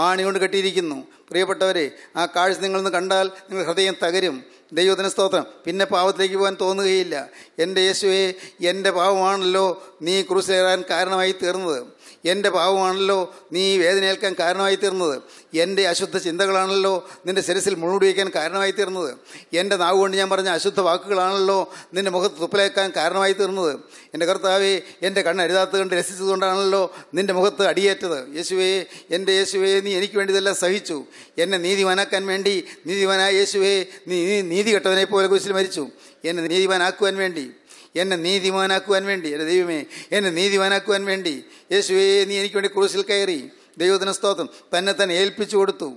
ആണി കൊണ്ട് കെട്ടിയിരിക്കുന്നു പ്രിയപ്പെട്ടവരെ ആ കാഴ്ച നിങ്ങളൊന്ന് കണ്ടാൽ നിങ്ങൾ ഹൃദയം തകരും ദൈവത്തിന് സ്തോത്രം പിന്നെ പാവത്തിലേക്ക് പോകാൻ തോന്നുകയില്ല എൻ്റെ യേശുവേ എൻ്റെ പാവമാണല്ലോ നീ ക്രൂശേറാൻ കാരണമായി തീർന്നത് എൻ്റെ പാവമാണല്ലോ നീ വേദനയേൽക്കാൻ കാരണമായി തീർന്നത് എൻ്റെ അശുദ്ധ ചിന്തകളാണല്ലോ നിൻ്റെ ശിരസിൽ മുഴുവടിവയ്ക്കാൻ കാരണമായി തീർന്നത് എൻ്റെ നാവ് കൊണ്ട് ഞാൻ പറഞ്ഞ അശുദ്ധ വാക്കുകളാണല്ലോ നിൻ്റെ മുഖത്ത് തുപ്പലേക്കാൻ കാരണമായി തീർന്നത് എൻ്റെ കർത്താവെ എൻ്റെ കണ്ണ് അരുതാത്ത കണ്ട് രസിച്ചതുകൊണ്ടാണല്ലോ നിൻ്റെ മുഖത്ത് അടിയേറ്റത് യേശുവേ എൻ്റെ യേശുവേ നീ എനിക്ക് വേണ്ടി ഇതെല്ലാം സഹിച്ചു എന്നെ നീതിവാനാക്കാൻ വേണ്ടി നീതിവാനായ യേശുവേ നീ നീതി കെട്ടവനെ പോലെ കുരിശിൽ മരിച്ചു എന്നെ നീതിവാനാക്കുവാൻ വേണ്ടി എന്നെ നീതിമാനാക്കുവാൻ വേണ്ടി എൻ്റെ ദൈവമേ എന്നെ നീതിമാനാക്കുവാൻ വേണ്ടി യേശുവേ നീ എനിക്ക് വേണ്ടി ക്രൂസിൽ കയറി ദൈവത്തിന് സ്തോത്രം തന്നെ തന്നെ ഏൽപ്പിച്ചു കൊടുത്തു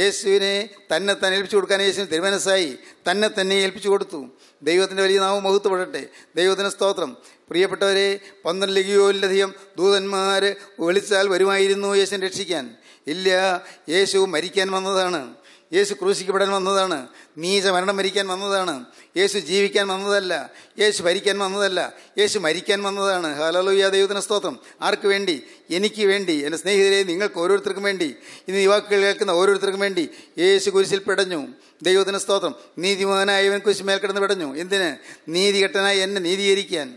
യേശുവിനെ തന്നെ തന്നെ ഏൽപ്പിച്ചു കൊടുക്കാൻ യേശുവിന് തിരുമനസ്സായി തന്നെ തന്നെ ഏൽപ്പിച്ചു കൊടുത്തു ദൈവത്തിൻ്റെ വലിയ നാമം മഹത്വപ്പെടട്ടെ ദൈവത്തിന് സ്തോത്രം പ്രിയപ്പെട്ടവരെ പന്ത്രണ്ട് ലഗിയോയിലധികം ദൂതന്മാർ വിളിച്ചാൽ വരുമായിരുന്നു യേശുവിനെ രക്ഷിക്കാൻ ഇല്ല യേശു മരിക്കാൻ വന്നതാണ് യേശു ക്രൂശിക്കപ്പെടാൻ വന്നതാണ് നീച മരണം മരിക്കാൻ വന്നതാണ് യേശു ജീവിക്കാൻ വന്നതല്ല യേശു ഭരിക്കാൻ വന്നതല്ല യേശു മരിക്കാൻ വന്നതാണ് ഹലലുയ്യ ദൈവത്തിന് സ്തോത്രം ആർക്ക് വേണ്ടി എനിക്ക് വേണ്ടി എൻ്റെ സ്നേഹിതരെ നിങ്ങൾക്ക് ഓരോരുത്തർക്കും വേണ്ടി ഇന്ന് യുവാക്കൾ കേൾക്കുന്ന ഓരോരുത്തർക്കും വേണ്ടി യേശു കുരിശിൽ പെടഞ്ഞു ദൈവത്തിന് സ്തോത്രം നീതിമാനായവൻ കുരിശ് മേൽക്കിടന്ന് പെടഞ്ഞു എന്തിന് നീതികെട്ടനായി എന്നെ നീതീകരിക്കാൻ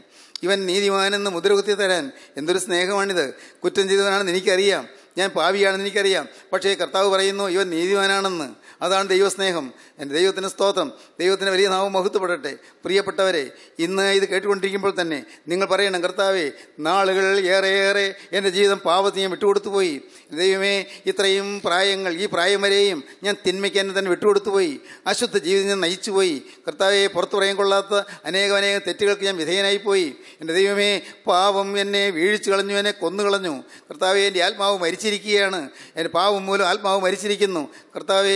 ഇവൻ നീതിമാനെന്ന് മുദ്രകുത്തി തരാൻ എന്തൊരു സ്നേഹമാണിത് കുറ്റം ചെയ്തവനാണെന്ന് എനിക്കറിയാം ഞാൻ പാവിയാണെന്ന് എനിക്കറിയാം പക്ഷേ കർത്താവ് പറയുന്നു ഇവൻ നീതിമാനാണെന്ന് അതാണ് ദൈവസ്നേഹം എൻ്റെ ദൈവത്തിന് സ്തോത്രം ദൈവത്തിന് വലിയ നാമം മഹത്വപ്പെടട്ടെ പ്രിയപ്പെട്ടവരെ ഇന്ന് ഇത് കേട്ടുകൊണ്ടിരിക്കുമ്പോൾ തന്നെ നിങ്ങൾ പറയണം കർത്താവേ നാളുകൾ ഏറെയേറെ എൻ്റെ ജീവിതം പാപത്തിന് ഞാൻ വിട്ടുകൊടുത്തു പോയി ദൈവമേ ഇത്രയും പ്രായങ്ങൾ ഈ പ്രായം വരെയും ഞാൻ തിന്മയ്ക്ക് എന്നെ തന്നെ വിട്ടുകൊടുത്തു പോയി അശുദ്ധ ജീവിതം ഞാൻ നയിച്ചു പോയി കർത്താവെ പുറത്തു പറയാൻ കൊള്ളാത്ത അനേകം അനേകം തെറ്റുകൾക്ക് ഞാൻ വിധേയനായിപ്പോയി പോയി എൻ്റെ ദൈവമേ പാപം എന്നെ വീഴിച്ചു കളഞ്ഞു എന്നെ കൊന്നു കളഞ്ഞു കർത്താവെ എൻ്റെ ആത്മാവ് മരിച്ചിരിക്കുകയാണ് എൻ്റെ പാപം മൂലം ആത്മാവ് മരിച്ചിരിക്കുന്നു കർത്താവെ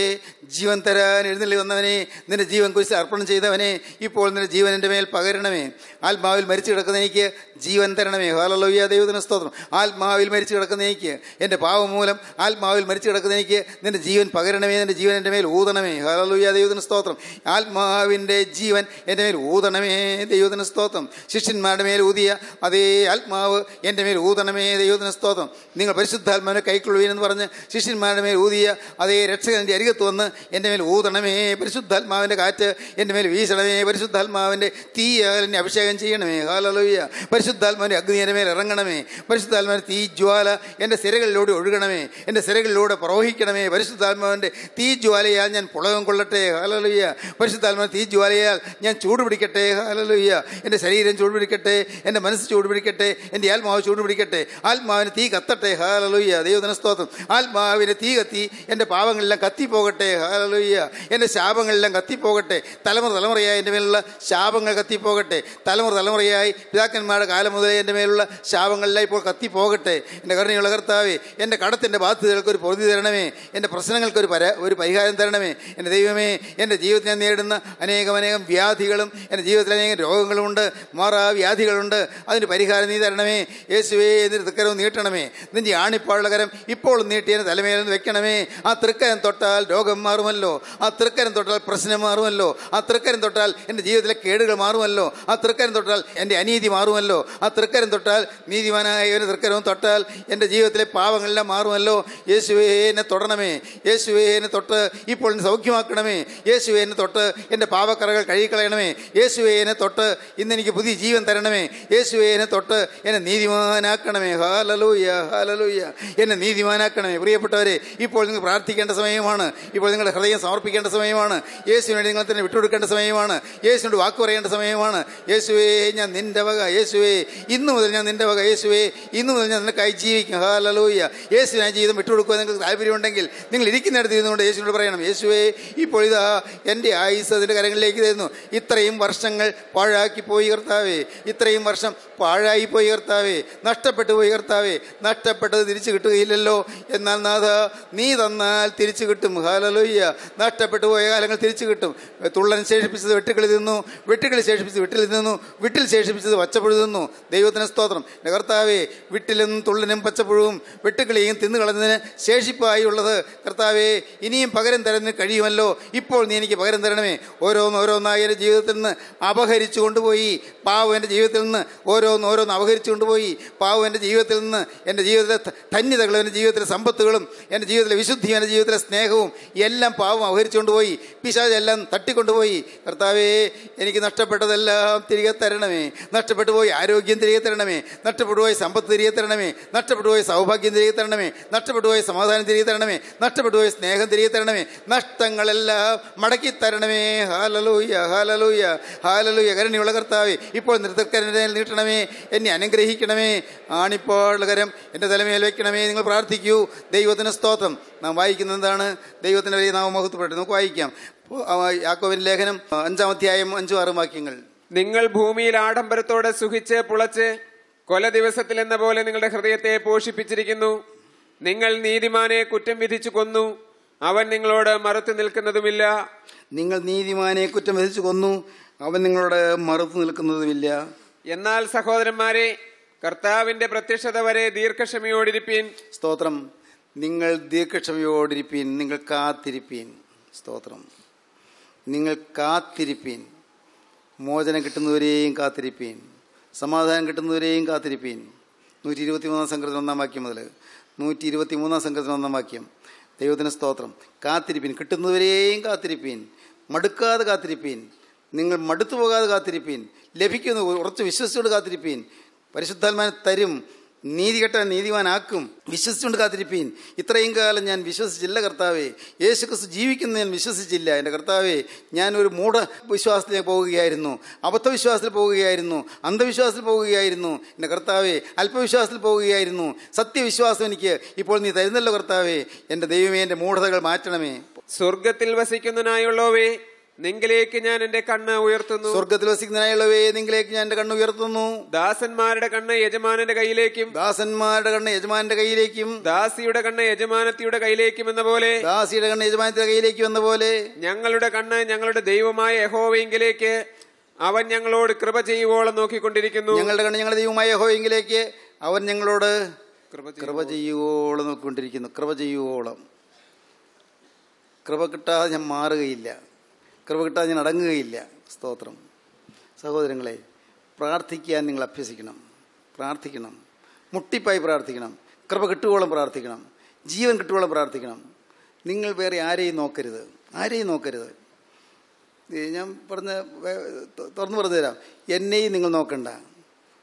ജീവൻ തരാൻ എഴുന്നള്ളി വന്നവനെ നിന്റെ ജീവൻ കുരിശ് അർപ്പണം ചെയ്തവനെ ഇപ്പോൾ നിന്റെ ജീവൻ എൻ്റെ മേൽ പകരണമേ ആത്മാവിൽ മരിച്ചു കിടക്കുന്ന എനിക്ക് ജീവൻ തരണമേ ഹാലലോയ്യ ദൈവത്തിന് സ്തോത്രം ആത്മാവിൽ മരിച്ചു കിടക്കുന്ന എനിക്ക് എൻ്റെ പാവം മൂലം ആത്മാവിൽ മരിച്ചു കിടക്കുന്ന എനിക്ക് നിന്റെ ജീവൻ പകരണമേ നിന്റെ ജീവൻ എൻ്റെ മേൽ ഊതണമേ ഹാലലോയ്യ ദൈവത്തിന് സ്തോത്രം ആത്മാവിൻ്റെ ജീവൻ എൻ്റെ മേൽ ഊതണമേ ദൈവത്തിന് സ്തോത്രം ശിഷ്യന്മാരുടെ മേൽ ഊതിയ അതേ ആത്മാവ് എൻ്റെ മേൽ ഊതണമേ ദൈവത്തിന് സ്തോത്രം നിങ്ങൾ പരിശുദ്ധാത്മാവിനെ കൈക്കൊള്ളുവീനെന്ന് പറഞ്ഞ് ശിഷ്യന്മാരുടെ മേൽ ഊതിയ അതേ രക്ഷകൻ്റെ അരികത്ത് വന്ന് എൻ്റെ മേൽ ഊതണമേ പരിശുദ്ധാത്മാവിൻ്റെ കാറ്റ് എൻ്റെ മേൽ വീശണമേ പരിശുദ്ധാത്മാവിൻ്റെ തീയാൽ എന്നെ അഭിഷേകം ചെയ്യണമേ ഹാലലോയ്യ പരിശുദ്ധാത്മാവിൻ്റെ അഗ്നി എൻ്റെ മേൽ ഇറങ്ങണമേ പരിശുദ്ധാത്മാവിൻ്റെ തീ ജ്വാല എൻ്റെ സിരകളിലൂടെ ഒഴുകണമേ എൻ്റെ സിരകളിലൂടെ പ്രവഹിക്കണമേ പരിശുദ്ധാത്മാവിൻ്റെ തീ ജ്വാലയാൽ ഞാൻ പുളകം കൊള്ളട്ടെ ഹാലലുയ്യ പരിശുദ്ധാത്മാവ് തീ ജ്വാലയാൽ ഞാൻ ചൂടുപിടിക്കട്ടെ ഹാലലുയ്യ എൻ്റെ ശരീരം ചൂടുപിടിക്കട്ടെ എൻ്റെ മനസ്സ് ചൂടുപിടിക്കട്ടെ എൻ്റെ ആത്മാവ് ചൂടുപിടിക്കട്ടെ ആത്മാവിന് തീ കത്തട്ടെ ഹാലലുയ്യ ദൈവദിന സ്തോത്രം ആത്മാവിന് തീ കത്തി എൻ്റെ പാവങ്ങളെല്ലാം പോകട്ടെ ഹലലുയ്യ എൻ്റെ ശാപങ്ങളെല്ലാം കത്തിപ്പോകട്ടെ തലമുറ തലമുറയായി എൻ്റെ മേലുള്ള ശാപങ്ങൾ കത്തിപ്പോകട്ടെ തലമുറ തലമുറയായി പിതാക്കന്മാരുടെ കാലം മുതലേ എൻ്റെ മേലുള്ള ശാപങ്ങളെല്ലാം ഇപ്പോൾ കത്തിപ്പോകട്ടെ എൻ്റെ കരുണയുള്ള കർത്താവേ എൻ്റെ കടത്തിൻ്റെ ബാധ്യതകൾക്കൊരു ഒരു പൊറുതി തരണമേ എൻ്റെ പ്രശ്നങ്ങൾക്കൊരു പര ഒരു പരിഹാരം തരണമേ എൻ്റെ ദൈവമേ എൻ്റെ ജീവിതത്തിൽ ഞാൻ നേരിടുന്ന അനേകം അനേകം വ്യാധികളും എൻ്റെ ജീവിതത്തിൽ അനേകം രോഗങ്ങളുമുണ്ട് മാറാ വ്യാധികളുണ്ട് അതിന് പരിഹാരം നീ തരണമേ യേശുവേ എന്നിട്ട് തൃക്കരവും നീട്ടണമേ നിൻ്റെ ആണിപ്പാടുള്ള കരം ഇപ്പോൾ നീട്ടിയതിന് തലമേലെന്ന് വെക്കണമേ ആ തൃക്കരം തൊട്ടാൽ രോഗം മാറും മാറുമല്ലോ ആ തൃക്കരം തൊട്ടാൽ പ്രശ്നം മാറുമല്ലോ ആ തൃക്കരം തൊട്ടാൽ എൻ്റെ ജീവിതത്തിലെ കേടുകൾ മാറുമല്ലോ ആ തൃക്കരം തൊട്ടാൽ എൻ്റെ അനീതി മാറുമല്ലോ ആ തൃക്കരം തൊട്ടാൽ നീതിമാനായ ഒരു തൃക്കരവും തൊട്ടാൽ എൻ്റെ ജീവിതത്തിലെ പാവങ്ങളെല്ലാം മാറുമല്ലോ യേശുവേ എന്നെ തൊടണമേ യേശുവേ എന്നെ തൊട്ട് ഇപ്പോൾ സൗഖ്യമാക്കണമേ യേശുവേ എന്നെ തൊട്ട് എൻ്റെ പാവക്കറകൾ കഴുകിക്കളയണമേ യേശുവേ എന്നെ തൊട്ട് ഇന്നെനിക്ക് പുതിയ ജീവൻ തരണമേ യേശുവേ എന്നെ തൊട്ട് എന്നെ നീതിമാനാക്കണമേ ഹാലലൂയ ഹാലലൂയ എന്നെ നീതിമാനാക്കണമേ പ്രിയപ്പെട്ടവരെ ഇപ്പോൾ നിങ്ങൾ പ്രാർത്ഥിക്കേണ്ട സമയമാണ് ഇപ്പോൾ നിങ്ങൾ നിങ്ങളുടെ ഹൃദയം സമർപ്പിക്കേണ്ട സമയമാണ് യേശുവിനെ നിങ്ങൾ തന്നെ വിട്ടുകൊടുക്കേണ്ട സമയമാണ് യേശുവിനോട് വാക്ക് പറയേണ്ട സമയമാണ് യേശുവേ ഞാൻ നിൻ്റെ വക യേശുവേ ഇന്നു മുതൽ ഞാൻ നിൻ്റെ വക യേശുവേ ഇന്നു മുതൽ ഞാൻ നിനക്കായി ജീവിക്കും ഹാലലൂയ്യ യേശുവിനെ ജീവിതം വിട്ടുകൊടുക്കുക നിങ്ങൾക്ക് താല്പര്യമുണ്ടെങ്കിൽ നിങ്ങൾ ഇരിക്കുന്നിടത്ത് ഇരുന്നുകൊണ്ട് യേശുവിനോട് പറയണം യേശുവേ ഇപ്പോൾ ഇതാ എൻ്റെ ആയുസ് അതിൻ്റെ കരങ്ങളിലേക്ക് തരുന്നു ഇത്രയും വർഷങ്ങൾ പാഴാക്കി പോയി കർത്താവേ ഇത്രയും വർഷം പാഴായി പോയി കർത്താവേ നഷ്ടപ്പെട്ടു പോയി കർത്താവേ നഷ്ടപ്പെട്ടത് തിരിച്ചു കിട്ടുകയില്ലല്ലോ എന്നാൽ നാഥ നീ തന്നാൽ തിരിച്ചു കിട്ടും ഹാലലൂയ്യ ചെയ്യുക നഷ്ടപ്പെട്ടു പോയ കാലങ്ങൾ തിരിച്ചു കിട്ടും തുള്ളൻ ശേഷിപ്പിച്ചത് വെട്ടുകളിൽ തിന്നു വെട്ടുകളി ശേഷിപ്പിച്ചത് വിട്ടിൽ തിന്നു വിട്ടിൽ ശേഷിപ്പിച്ചത് പച്ചപ്പുഴു തിന്നു ദൈവത്തിന് സ്തോത്രം കർത്താവെ വിട്ടിലും തുള്ളനും പച്ചപ്പുഴുവും വെട്ടുകളിയും തിന്നു കളഞ്ഞതിന് ശേഷിപ്പായി ഉള്ളത് കർത്താവേ ഇനിയും പകരം തരുന്നതിന് കഴിയുമല്ലോ ഇപ്പോൾ നീ എനിക്ക് പകരം തരണമേ ഓരോന്ന് ഓരോന്നായി എൻ്റെ ജീവിതത്തിൽ നിന്ന് അപഹരിച്ചു കൊണ്ടുപോയി പാവ് എൻ്റെ ജീവിതത്തിൽ നിന്ന് ഓരോന്ന് ഓരോന്ന് അപഹരിച്ചു കൊണ്ടുപോയി പാവ് എൻ്റെ ജീവിതത്തിൽ നിന്ന് എൻ്റെ ജീവിതത്തിലെ ധന്യതകളും എൻ്റെ ജീവിതത്തിലെ സമ്പത്തുകളും എൻ്റെ ജീവിതത്തിലെ വിശുദ്ധിയും എൻ്റെ ജീവിതത്തിലെ സ്നേഹവും എല്ലാം എല്ലാം പാവം അവഹരിച്ചുകൊണ്ടുപോയി പിശാചെല്ലാം തട്ടിക്കൊണ്ടുപോയി കർത്താവേ എനിക്ക് നഷ്ടപ്പെട്ടതെല്ലാം തിരികെ തരണമേ നഷ്ടപ്പെട്ടു പോയി ആരോഗ്യം തിരികെ തരണമേ നഷ്ടപ്പെട്ടു പോയി സമ്പത്ത് തിരികെ തരണമേ നഷ്ടപ്പെട്ടു പോയി സൗഭാഗ്യം തിരികെ തരണമേ നഷ്ടപ്പെട്ടു പോയി സമാധാനം തിരികെ തരണമേ നഷ്ടപ്പെട്ടു പോയി സ്നേഹം തിരികെ തരണമേ നഷ്ടങ്ങളെല്ലാം മടക്കി തരണമേ ഹാലലൂയ ഹാലലൂയ ഹാലലൂയ കരണിയുള്ള കർത്താവേ ഇപ്പോൾ നൃത്തക്കരനെ നീട്ടണമേ എന്നെ അനുഗ്രഹിക്കണമേ ആണിപ്പോൾ കരം എൻ്റെ തലമേൽ വയ്ക്കണമേ നിങ്ങൾ പ്രാർത്ഥിക്കൂ ദൈവത്തിന് സ്തോത്രം നാം വായിക്കുന്നത് എന്താണ് ദൈവത്തിൻ്റെ വലിയ നാമം മഹത്വപ്പെട്ടു നമുക്ക് വായിക്കാം യാക്കോവിൻ ലേഖനം അഞ്ചാം അധ്യായം അഞ്ചു ആറും വാക്യങ്ങൾ നിങ്ങൾ ഭൂമിയിൽ ആഡംബരത്തോടെ സുഖിച്ച് പുളച്ച് കൊല ദിവസത്തിൽ എന്ന പോലെ നിങ്ങളുടെ ഹൃദയത്തെ പോഷിപ്പിച്ചിരിക്കുന്നു നിങ്ങൾ നീതിമാനെ കുറ്റം വിധിച്ചു കൊന്നു അവൻ നിങ്ങളോട് മറുത്തു നിൽക്കുന്നതുമില്ല നിങ്ങൾ നീതിമാനെ കുറ്റം വിധിച്ചു കൊന്നു അവൻ നിങ്ങളോട് മറുത്തു നിൽക്കുന്നതുമില്ല എന്നാൽ സഹോദരന്മാരെ കർത്താവിന്റെ പ്രത്യക്ഷത വരെ ദീർഘക്ഷമയോടിരിപ്പീൻ സ്തോത്രം നിങ്ങൾ ദീർഘക്ഷമയോടിരിപ്പീൻ നിങ്ങൾ കാത്തിരിപ്പീൻ സ്തോത്രം നിങ്ങൾ കാത്തിരിപ്പീൻ മോചനം കിട്ടുന്നവരെയും കാത്തിരിപ്പീൻ സമാധാനം കിട്ടുന്നവരെയും കാത്തിരിപ്പീൻ നൂറ്റി ഇരുപത്തി മൂന്നാം സംഘത്തിന് ഒന്നാം വാക്യം മുതൽ നൂറ്റി ഇരുപത്തി മൂന്നാം സംഘത്തിന് ഒന്നാം വാക്യം ദൈവത്തിന് സ്തോത്രം കാത്തിരിപ്പീൻ കിട്ടുന്നവരെയും കാത്തിരിപ്പീൻ മടുക്കാതെ കാത്തിരിപ്പീൻ നിങ്ങൾ മടുത്തു പോകാതെ കാത്തിരിപ്പീൻ ലഭിക്കുന്നു ഉറച്ച് വിശ്വസിച്ചുകൊണ്ട് കാത്തിരിപ്പീൻ പരിശുദ്ധാത്മാനെ തരും നീതികെട്ട നീതിവാനാക്കും വിശ്വസിച്ചുകൊണ്ട് കാത്തിരിപ്പീൻ ഇത്രയും കാലം ഞാൻ വിശ്വസിച്ചില്ല കർത്താവേ യേശു ക്രിസ്തു ജീവിക്കുന്ന ഞാൻ വിശ്വസിച്ചില്ല എൻ്റെ കർത്താവേ ഞാൻ ഒരു മൂഢ വിശ്വാസത്തിൽ പോവുകയായിരുന്നു അബദ്ധവിശ്വാസത്തിൽ പോവുകയായിരുന്നു അന്ധവിശ്വാസത്തിൽ പോവുകയായിരുന്നു എൻ്റെ കർത്താവേ അല്പവിശ്വാസത്തിൽ പോവുകയായിരുന്നു സത്യവിശ്വാസം എനിക്ക് ഇപ്പോൾ നീ തരുന്നല്ലോ കർത്താവേ എൻ്റെ ദൈവമേ എൻ്റെ മൂഢതകൾ മാറ്റണമേ സ്വർഗത്തിൽ വസിക്കുന്നതിനായുള്ളവേ നിങ്ങളിലേക്ക് ഞാൻ എന്റെ കണ്ണ് ഉയർത്തുന്നു സ്വർഗത്തിൽ വസിക്കുന്നതിനായുള്ളവേ നിങ്ങളിലേക്ക് ഞാൻ എന്റെ കണ്ണ് ഉയർത്തുന്നു ദാസന്മാരുടെ കണ്ണ് യജമാനന്റെ കയ്യിലേക്കും ദാസന്മാരുടെ കണ്ണ് യജമാനന്റെ കയ്യിലേക്കും ദാസിയുടെ കണ്ണ് യജമാനത്തിയുടെ കയ്യിലേക്കും എന്ന പോലെ ദാസിയുടെ കണ്ണ് യജമാനത്തിന്റെ കയ്യിലേക്കും എന്ന പോലെ ഞങ്ങളുടെ കണ്ണ് ഞങ്ങളുടെ ദൈവമായ യഹോവെങ്കിലേക്ക് അവൻ ഞങ്ങളോട് കൃപ ചെയ്യുവോളം നോക്കിക്കൊണ്ടിരിക്കുന്നു ഞങ്ങളുടെ കണ്ണ് ഞങ്ങളുടെ ദൈവമായ യഹോവെങ്കിലേക്ക് അവൻ ഞങ്ങളോട് കൃപ ചെയ്യുവോളം നോക്കിക്കൊണ്ടിരിക്കുന്നു കൃപ ചെയ്യുവോളം കൃപ കിട്ടാതെ ഞാൻ മാറുകയില്ല കൃപ കിട്ടാൻ ഞാൻ അടങ്ങുകയില്ല സ്തോത്രം സഹോദരങ്ങളെ പ്രാർത്ഥിക്കാൻ നിങ്ങൾ അഭ്യസിക്കണം പ്രാർത്ഥിക്കണം മുട്ടിപ്പായി പ്രാർത്ഥിക്കണം കൃപ കിട്ടുവോളം പ്രാർത്ഥിക്കണം ജീവൻ കിട്ടുവോളം പ്രാർത്ഥിക്കണം നിങ്ങൾ വേറെ ആരെയും നോക്കരുത് ആരെയും നോക്കരുത് ഞാൻ പറഞ്ഞ തുറന്നു പറഞ്ഞു തരാം എന്നെയും നിങ്ങൾ നോക്കണ്ട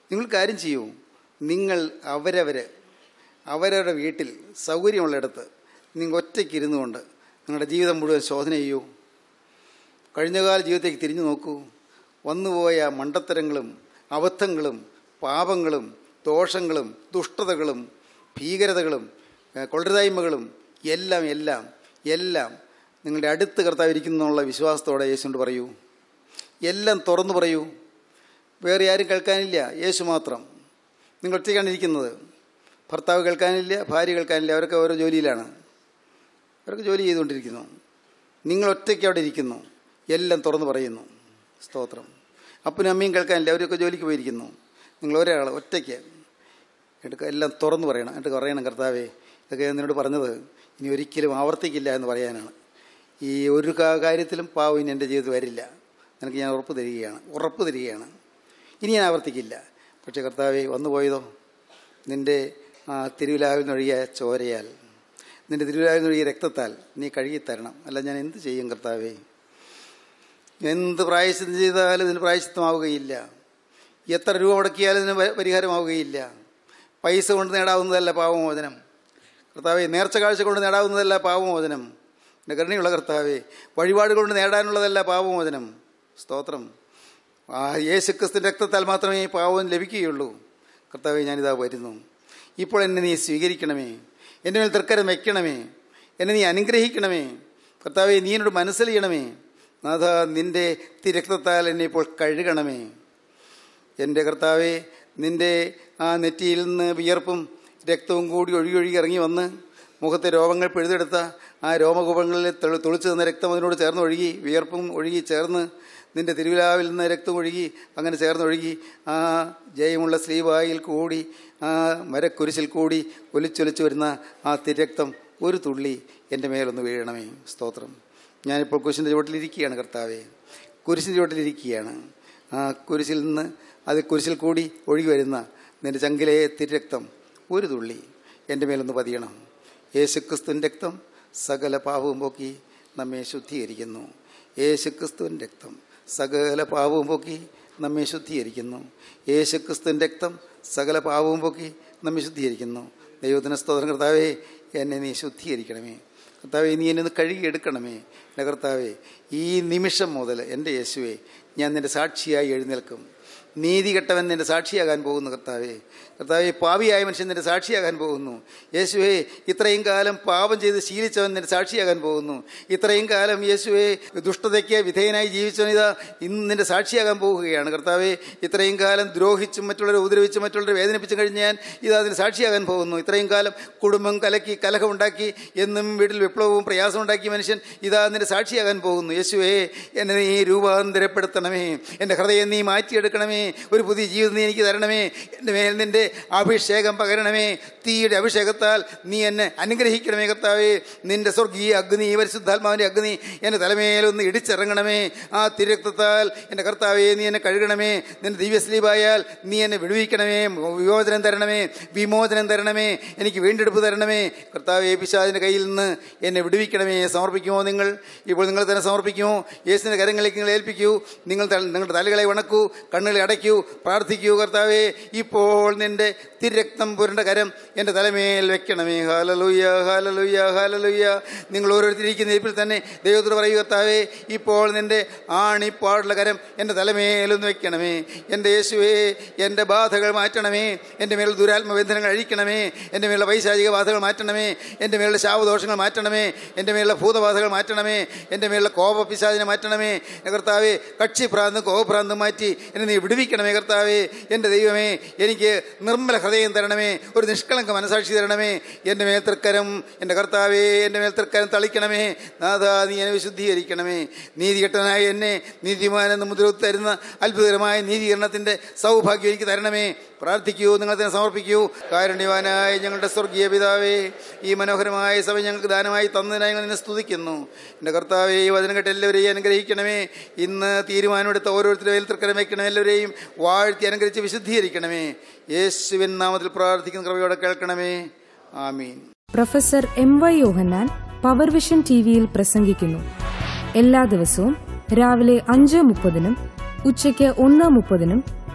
നിങ്ങൾ കാര്യം ചെയ്യൂ നിങ്ങൾ അവരവര് അവരവരുടെ വീട്ടിൽ സൗകര്യമുള്ളിടത്ത് നിങ്ങൾ ഒറ്റയ്ക്ക് ഇരുന്നുകൊണ്ട് നിങ്ങളുടെ ജീവിതം മുഴുവൻ ശോധന ചെയ്യൂ കഴിഞ്ഞകാല ജീവിതത്തേക്ക് തിരിഞ്ഞു നോക്കൂ വന്നുപോയ മണ്ടത്തരങ്ങളും അബദ്ധങ്ങളും പാപങ്ങളും ദോഷങ്ങളും ദുഷ്ടതകളും ഭീകരതകളും കൊള്ളരുതായ്മകളും എല്ലാം എല്ലാം എല്ലാം നിങ്ങളുടെ അടുത്ത് കർത്താവ് എന്നുള്ള വിശ്വാസത്തോടെ യേശുണ്ട് പറയൂ എല്ലാം തുറന്നു പറയൂ വേറെ ആരും കേൾക്കാനില്ല യേശു മാത്രം നിങ്ങൾ ഒറ്റയ്ക്കാണ് ഇരിക്കുന്നത് ഭർത്താവ് കേൾക്കാനില്ല ഭാര്യ കേൾക്കാനില്ല അവരൊക്കെ ഓരോ ജോലിയിലാണ് അവരൊക്കെ ജോലി ചെയ്തുകൊണ്ടിരിക്കുന്നു നിങ്ങൾ ഒറ്റയ്ക്ക് അവിടെ ഇരിക്കുന്നു എല്ലാം തുറന്നു പറയുന്നു സ്തോത്രം അപ്പനും അമ്മയും കേൾക്കാനില്ല അവരൊക്കെ ജോലിക്ക് പോയിരിക്കുന്നു നിങ്ങൾ ഒരാൾ ഒറ്റയ്ക്ക് എടുക്കുക എല്ലാം തുറന്നു പറയണം എന്നിട്ട് പറയണം കർത്താവേ ഇതൊക്കെ എന്നോട് പറഞ്ഞത് ഇനി ഒരിക്കലും ആവർത്തിക്കില്ല എന്ന് പറയാനാണ് ഈ ഒരു കാര്യത്തിലും പാവ് ഇനി എൻ്റെ ജീവിതത്തിൽ വരില്ല നിനക്ക് ഞാൻ ഉറപ്പ് തരികയാണ് ഉറപ്പ് തരികയാണ് ഇനി ഞാൻ ആവർത്തിക്കില്ല പക്ഷേ വന്നു വന്നുപോയതോ നിൻ്റെ തിരുവിലാവിൽ നിന്നൊഴുകിയ ചോരയാൽ നിൻ്റെ തിരുവിലാവിൽ നിന്നൊഴുകിയ രക്തത്താൽ നീ കഴുകിത്തരണം അല്ല ഞാൻ എന്ത് ചെയ്യും കർത്താവേ എന്ത് പ്രായശ്ചിത്തം ചെയ്താലും ഇതിന് പ്രായശ്ചിത്തമാവുകയില്ല എത്ര രൂപ മുടക്കിയാലും ഇതിന് പരിഹാരമാവുകയില്ല പൈസ കൊണ്ട് നേടാവുന്നതല്ല പാപമോചനം കർത്താവെ നേർച്ച കാഴ്ച കൊണ്ട് നേടാവുന്നതല്ല പാപമോചനം എൻ്റെ കരുണയുള്ള കർത്താവെ വഴിപാട് കൊണ്ട് നേടാനുള്ളതല്ല പാപമോചനം സ്തോത്രം ആ യേശുക്രിസ്തു രക്തത്താൽ മാത്രമേ ഈ പാവം ലഭിക്കുകയുള്ളൂ കർത്താവെ ഞാനിതാ വരുന്നു ഇപ്പോൾ എന്നെ നീ സ്വീകരിക്കണമേ എൻ്റെ മേൽ തൃക്കരം വയ്ക്കണമേ എന്നെ നീ അനുഗ്രഹിക്കണമേ കർത്താവെ നീ എന്നോട് മനസ്സിലെയ്യണമേ നാഥ നിന്റെ തിരക്തത്താൽ എന്നെ ഇപ്പോൾ കഴുകണമേ എൻ്റെ കർത്താവെ നിന്റെ ആ നെറ്റിയിൽ നിന്ന് വിയർപ്പും രക്തവും കൂടി ഒഴുകി ഇറങ്ങി വന്ന് മുഖത്തെ രോഗങ്ങൾ പിഴുതെടുത്ത ആ രോമകൂപങ്ങളിൽ തുളിച്ചു നിന്ന രക്തം അതിനോട് ചേർന്ന് ഒഴുകി വിയർപ്പും ഒഴുകി ചേർന്ന് നിന്റെ തിരുവിലാവിൽ നിന്ന് രക്തം ഒഴുകി അങ്ങനെ ചേർന്ന് ഒഴുകി ആ ജയമുള്ള ശ്രീവായിൽ കൂടി ആ മരക്കുരിശിൽ കൂടി ഒലിച്ചൊലിച്ചു വരുന്ന ആ തിരക്തം ഒരു തുള്ളി എൻ്റെ മേലൊന്ന് വീഴണമേ സ്തോത്രം ഞാനിപ്പോൾ കുരിശിൻ്റെ ചുവട്ടിലിരിക്കുകയാണ് കർത്താവെ കുരിശിൻ്റെ ചുവട്ടിലിരിക്കുകയാണ് ആ കുരിശിൽ നിന്ന് അത് കുരിശിൽ കൂടി ഒഴുകി വരുന്ന നിൻ്റെ ചങ്കിലെ രക്തം ഒരു തുള്ളി എൻ്റെ മേലൊന്ന് പതിയണം യേശുക്രിസ്തുവിൻ്റെ രക്തം സകല പാപവും പോക്കി നമ്മെ ശുദ്ധീകരിക്കുന്നു യേശുക്രിസ്തുവിൻ്റെ രക്തം സകല പാപവും പോക്കി നമ്മെ ശുദ്ധീകരിക്കുന്നു യേശുക്രിസ്തുവിൻ്റെ രക്തം സകല പാപവും പോക്കി നമ്മെ ശുദ്ധീകരിക്കുന്നു ദൈവത്തിന് സ്തോത്രം കർത്താവേ എന്നെ നീ ശുദ്ധീകരിക്കണമേ കർത്താവെ നീ എന്നെ ഒന്ന് കഴുകിയെടുക്കണമേ എൻ്റെ കർത്താവെ ഈ നിമിഷം മുതൽ എൻ്റെ യേശുവെ ഞാൻ നിൻ്റെ സാക്ഷിയായി എഴുന്നേൽക്കും നീതി കെട്ടവൻ നിന്റെ സാക്ഷിയാകാൻ പോകുന്നു കർത്താവേ കർത്താവേ പാവിയായ മനുഷ്യൻ നിന്റെ സാക്ഷിയാകാൻ പോകുന്നു യേശുവേ ഇത്രയും കാലം പാപം ചെയ്ത് ശീലിച്ചവൻ നിന്റെ സാക്ഷിയാകാൻ പോകുന്നു ഇത്രയും കാലം യേശുവെ ദുഷ്ടതയ്ക്ക് വിധേയനായി ജീവിച്ചവൻ ഇതാ ഇന്ന് നിന്റെ സാക്ഷിയാകാൻ പോവുകയാണ് കർത്താവെ ഇത്രയും കാലം ദ്രോഹിച്ചും മറ്റുള്ളവരെ ഉപദ്രവിച്ചും മറ്റുള്ളവരെ വേദനിപ്പിച്ചു കഴിഞ്ഞാൽ ഞാൻ ഇതാ അതിന് സാക്ഷിയാകാൻ പോകുന്നു ഇത്രയും കാലം കുടുംബം കലക്കി കലഹമുണ്ടാക്കി എന്നും വീട്ടിൽ വിപ്ലവവും പ്രയാസം ഉണ്ടാക്കി മനുഷ്യൻ ഇതാ നിന്റെ സാക്ഷിയാകാൻ പോകുന്നു യേശുവേ എന്നെ നീ രൂപാന്തരപ്പെടുത്തണമേ എൻ്റെ ഹൃദയം നീ മാറ്റിയെടുക്കണം കൊടുക്കണമേ ഒരു പുതിയ ജീവിതം നീ എനിക്ക് തരണമേ എൻ്റെ മേൽ നിൻ്റെ അഭിഷേകം പകരണമേ തീയുടെ അഭിഷേകത്താൽ നീ എന്നെ അനുഗ്രഹിക്കണമേ കർത്താവേ നിൻ്റെ സ്വർഗീയ അഗ്നി പരിശുദ്ധാത്മാവിൻ്റെ അഗ്നി എൻ്റെ തലമേലൊന്ന് ഇടിച്ചിറങ്ങണമേ ആ തിരക്തത്താൽ എൻ്റെ കർത്താവേ നീ എന്നെ കഴുകണമേ നിൻ്റെ ദിവ്യസ്ലീപായാൽ നീ എന്നെ വിടുവിക്കണമേ വിമോചനം തരണമേ വിമോചനം തരണമേ എനിക്ക് വീണ്ടെടുപ്പ് തരണമേ കർത്താവേ പിശാദിൻ്റെ കയ്യിൽ നിന്ന് എന്നെ വിടുവിക്കണമേ സമർപ്പിക്കുമോ നിങ്ങൾ ഇപ്പോൾ നിങ്ങൾ തന്നെ സമർപ്പിക്കുമോ യേശുവിൻ്റെ കരങ്ങളിലേക്ക് നിങ്ങൾ ഏൽപ്പിക്കൂ നിങ്ങൾ നിങ്ങളുടെ തലകളെ ഉണക്കൂ കണ്ണുകൾ കണ്ണുകൾ അടയ്ക്കൂ പ്രാർത്ഥിക്കൂ കർത്താവേ ഇപ്പോൾ നിന്റെ തിരക്തം പുരണ്ട കരം എൻ്റെ തലമേൽ വെക്കണമേ ഹാലലുയ്യ ഹാലലുയ്യ ഹാലലുയ്യ നിങ്ങൾ ഓരോരുത്തരിക്കുന്ന ഇരിപ്പിൽ തന്നെ ദൈവത്തോട് പറയൂ കർത്താവേ ഇപ്പോൾ നിന്റെ ആണിപ്പാടുള്ള കരം എൻ്റെ തലമേലൊന്ന് വെക്കണമേ എൻ്റെ യേശുവേ എൻ്റെ ബാധകൾ മാറ്റണമേ എൻ്റെ മേലുള്ള ദുരാത്മബന്ധനങ്ങൾ അഴിക്കണമേ എൻ്റെ മേലുള്ള പൈശാചിക ബാധകൾ മാറ്റണമേ എൻ്റെ മേലുള്ള ശാവദോഷങ്ങൾ മാറ്റണമേ എൻ്റെ മേലുള്ള ഭൂതബാധകൾ മാറ്റണമേ എൻ്റെ മേലുള്ള പിശാചിനെ മാറ്റണമേ കർത്താവേ കക്ഷിഭ്രാന്തും കോപഭ്രാന്തും മാറ്റി എന്നെ നീ വിടുവിക്കണമേ കർത്താവേ എൻ്റെ ദൈവമേ എനിക്ക് നിർമ്മല ഹൃദയം തരണമേ ഒരു നിഷ്കളങ്ക മനസാക്ഷി തരണമേ എൻ്റെ മേൽത്തൃക്കരം എൻ്റെ കർത്താവേ എൻ്റെ മേൽത്തൃക്കരം തളിക്കണമേ നാഥാ നീ എന്നെ വിശുദ്ധീകരിക്കണമേ നീതികെട്ടനായ എന്നെ നീതിമാനെന്ന് മുദ്ര തരുന്ന അത്ഭുതകരമായ നീതീകരണത്തിൻ്റെ സൗഭാഗ്യം എനിക്ക് തരണമേ പ്രാർത്ഥിക്കൂ നിങ്ങൾ തന്നെ സമർപ്പിക്കൂ കാരുണ്യവാനായ ഞങ്ങളുടെ സ്വർഗീയ പിതാവേ ഈ മനോഹരമായ സഭ ഞങ്ങൾക്ക് ദാനമായി തന്നതിനായി ഞങ്ങൾ നിന്നെ സ്തുതിക്കുന്നു എൻ്റെ കർത്താവെ ഈ വചനം കേട്ട് എല്ലാവരെയും അനുഗ്രഹിക്കണമേ ഇന്ന് തീരുമാനമെടുത്ത ഓരോരുത്തരെയും തൃക്കരം വയ്ക്കണം എല്ലാവരെയും വാഴ്ത്തി അനുഗ്രഹിച്ച് വിശുദ്ധീകരിക്കണമേ യേശുവിൻ നാമത്തിൽ പ്രാർത്ഥിക്കുന്ന കൃപയോടെ കേൾക്കണമേ ആമീൻ professor M Y Yohannan power vision T വിയിൽ പ്രസംഗിക്കുന്നു എല്ലാ ദിവസവും രാവിലെ അഞ്ച് മുപ്പതിനും ഉച്ചയ്ക്ക് ഒന്ന് മുപ്പതിനും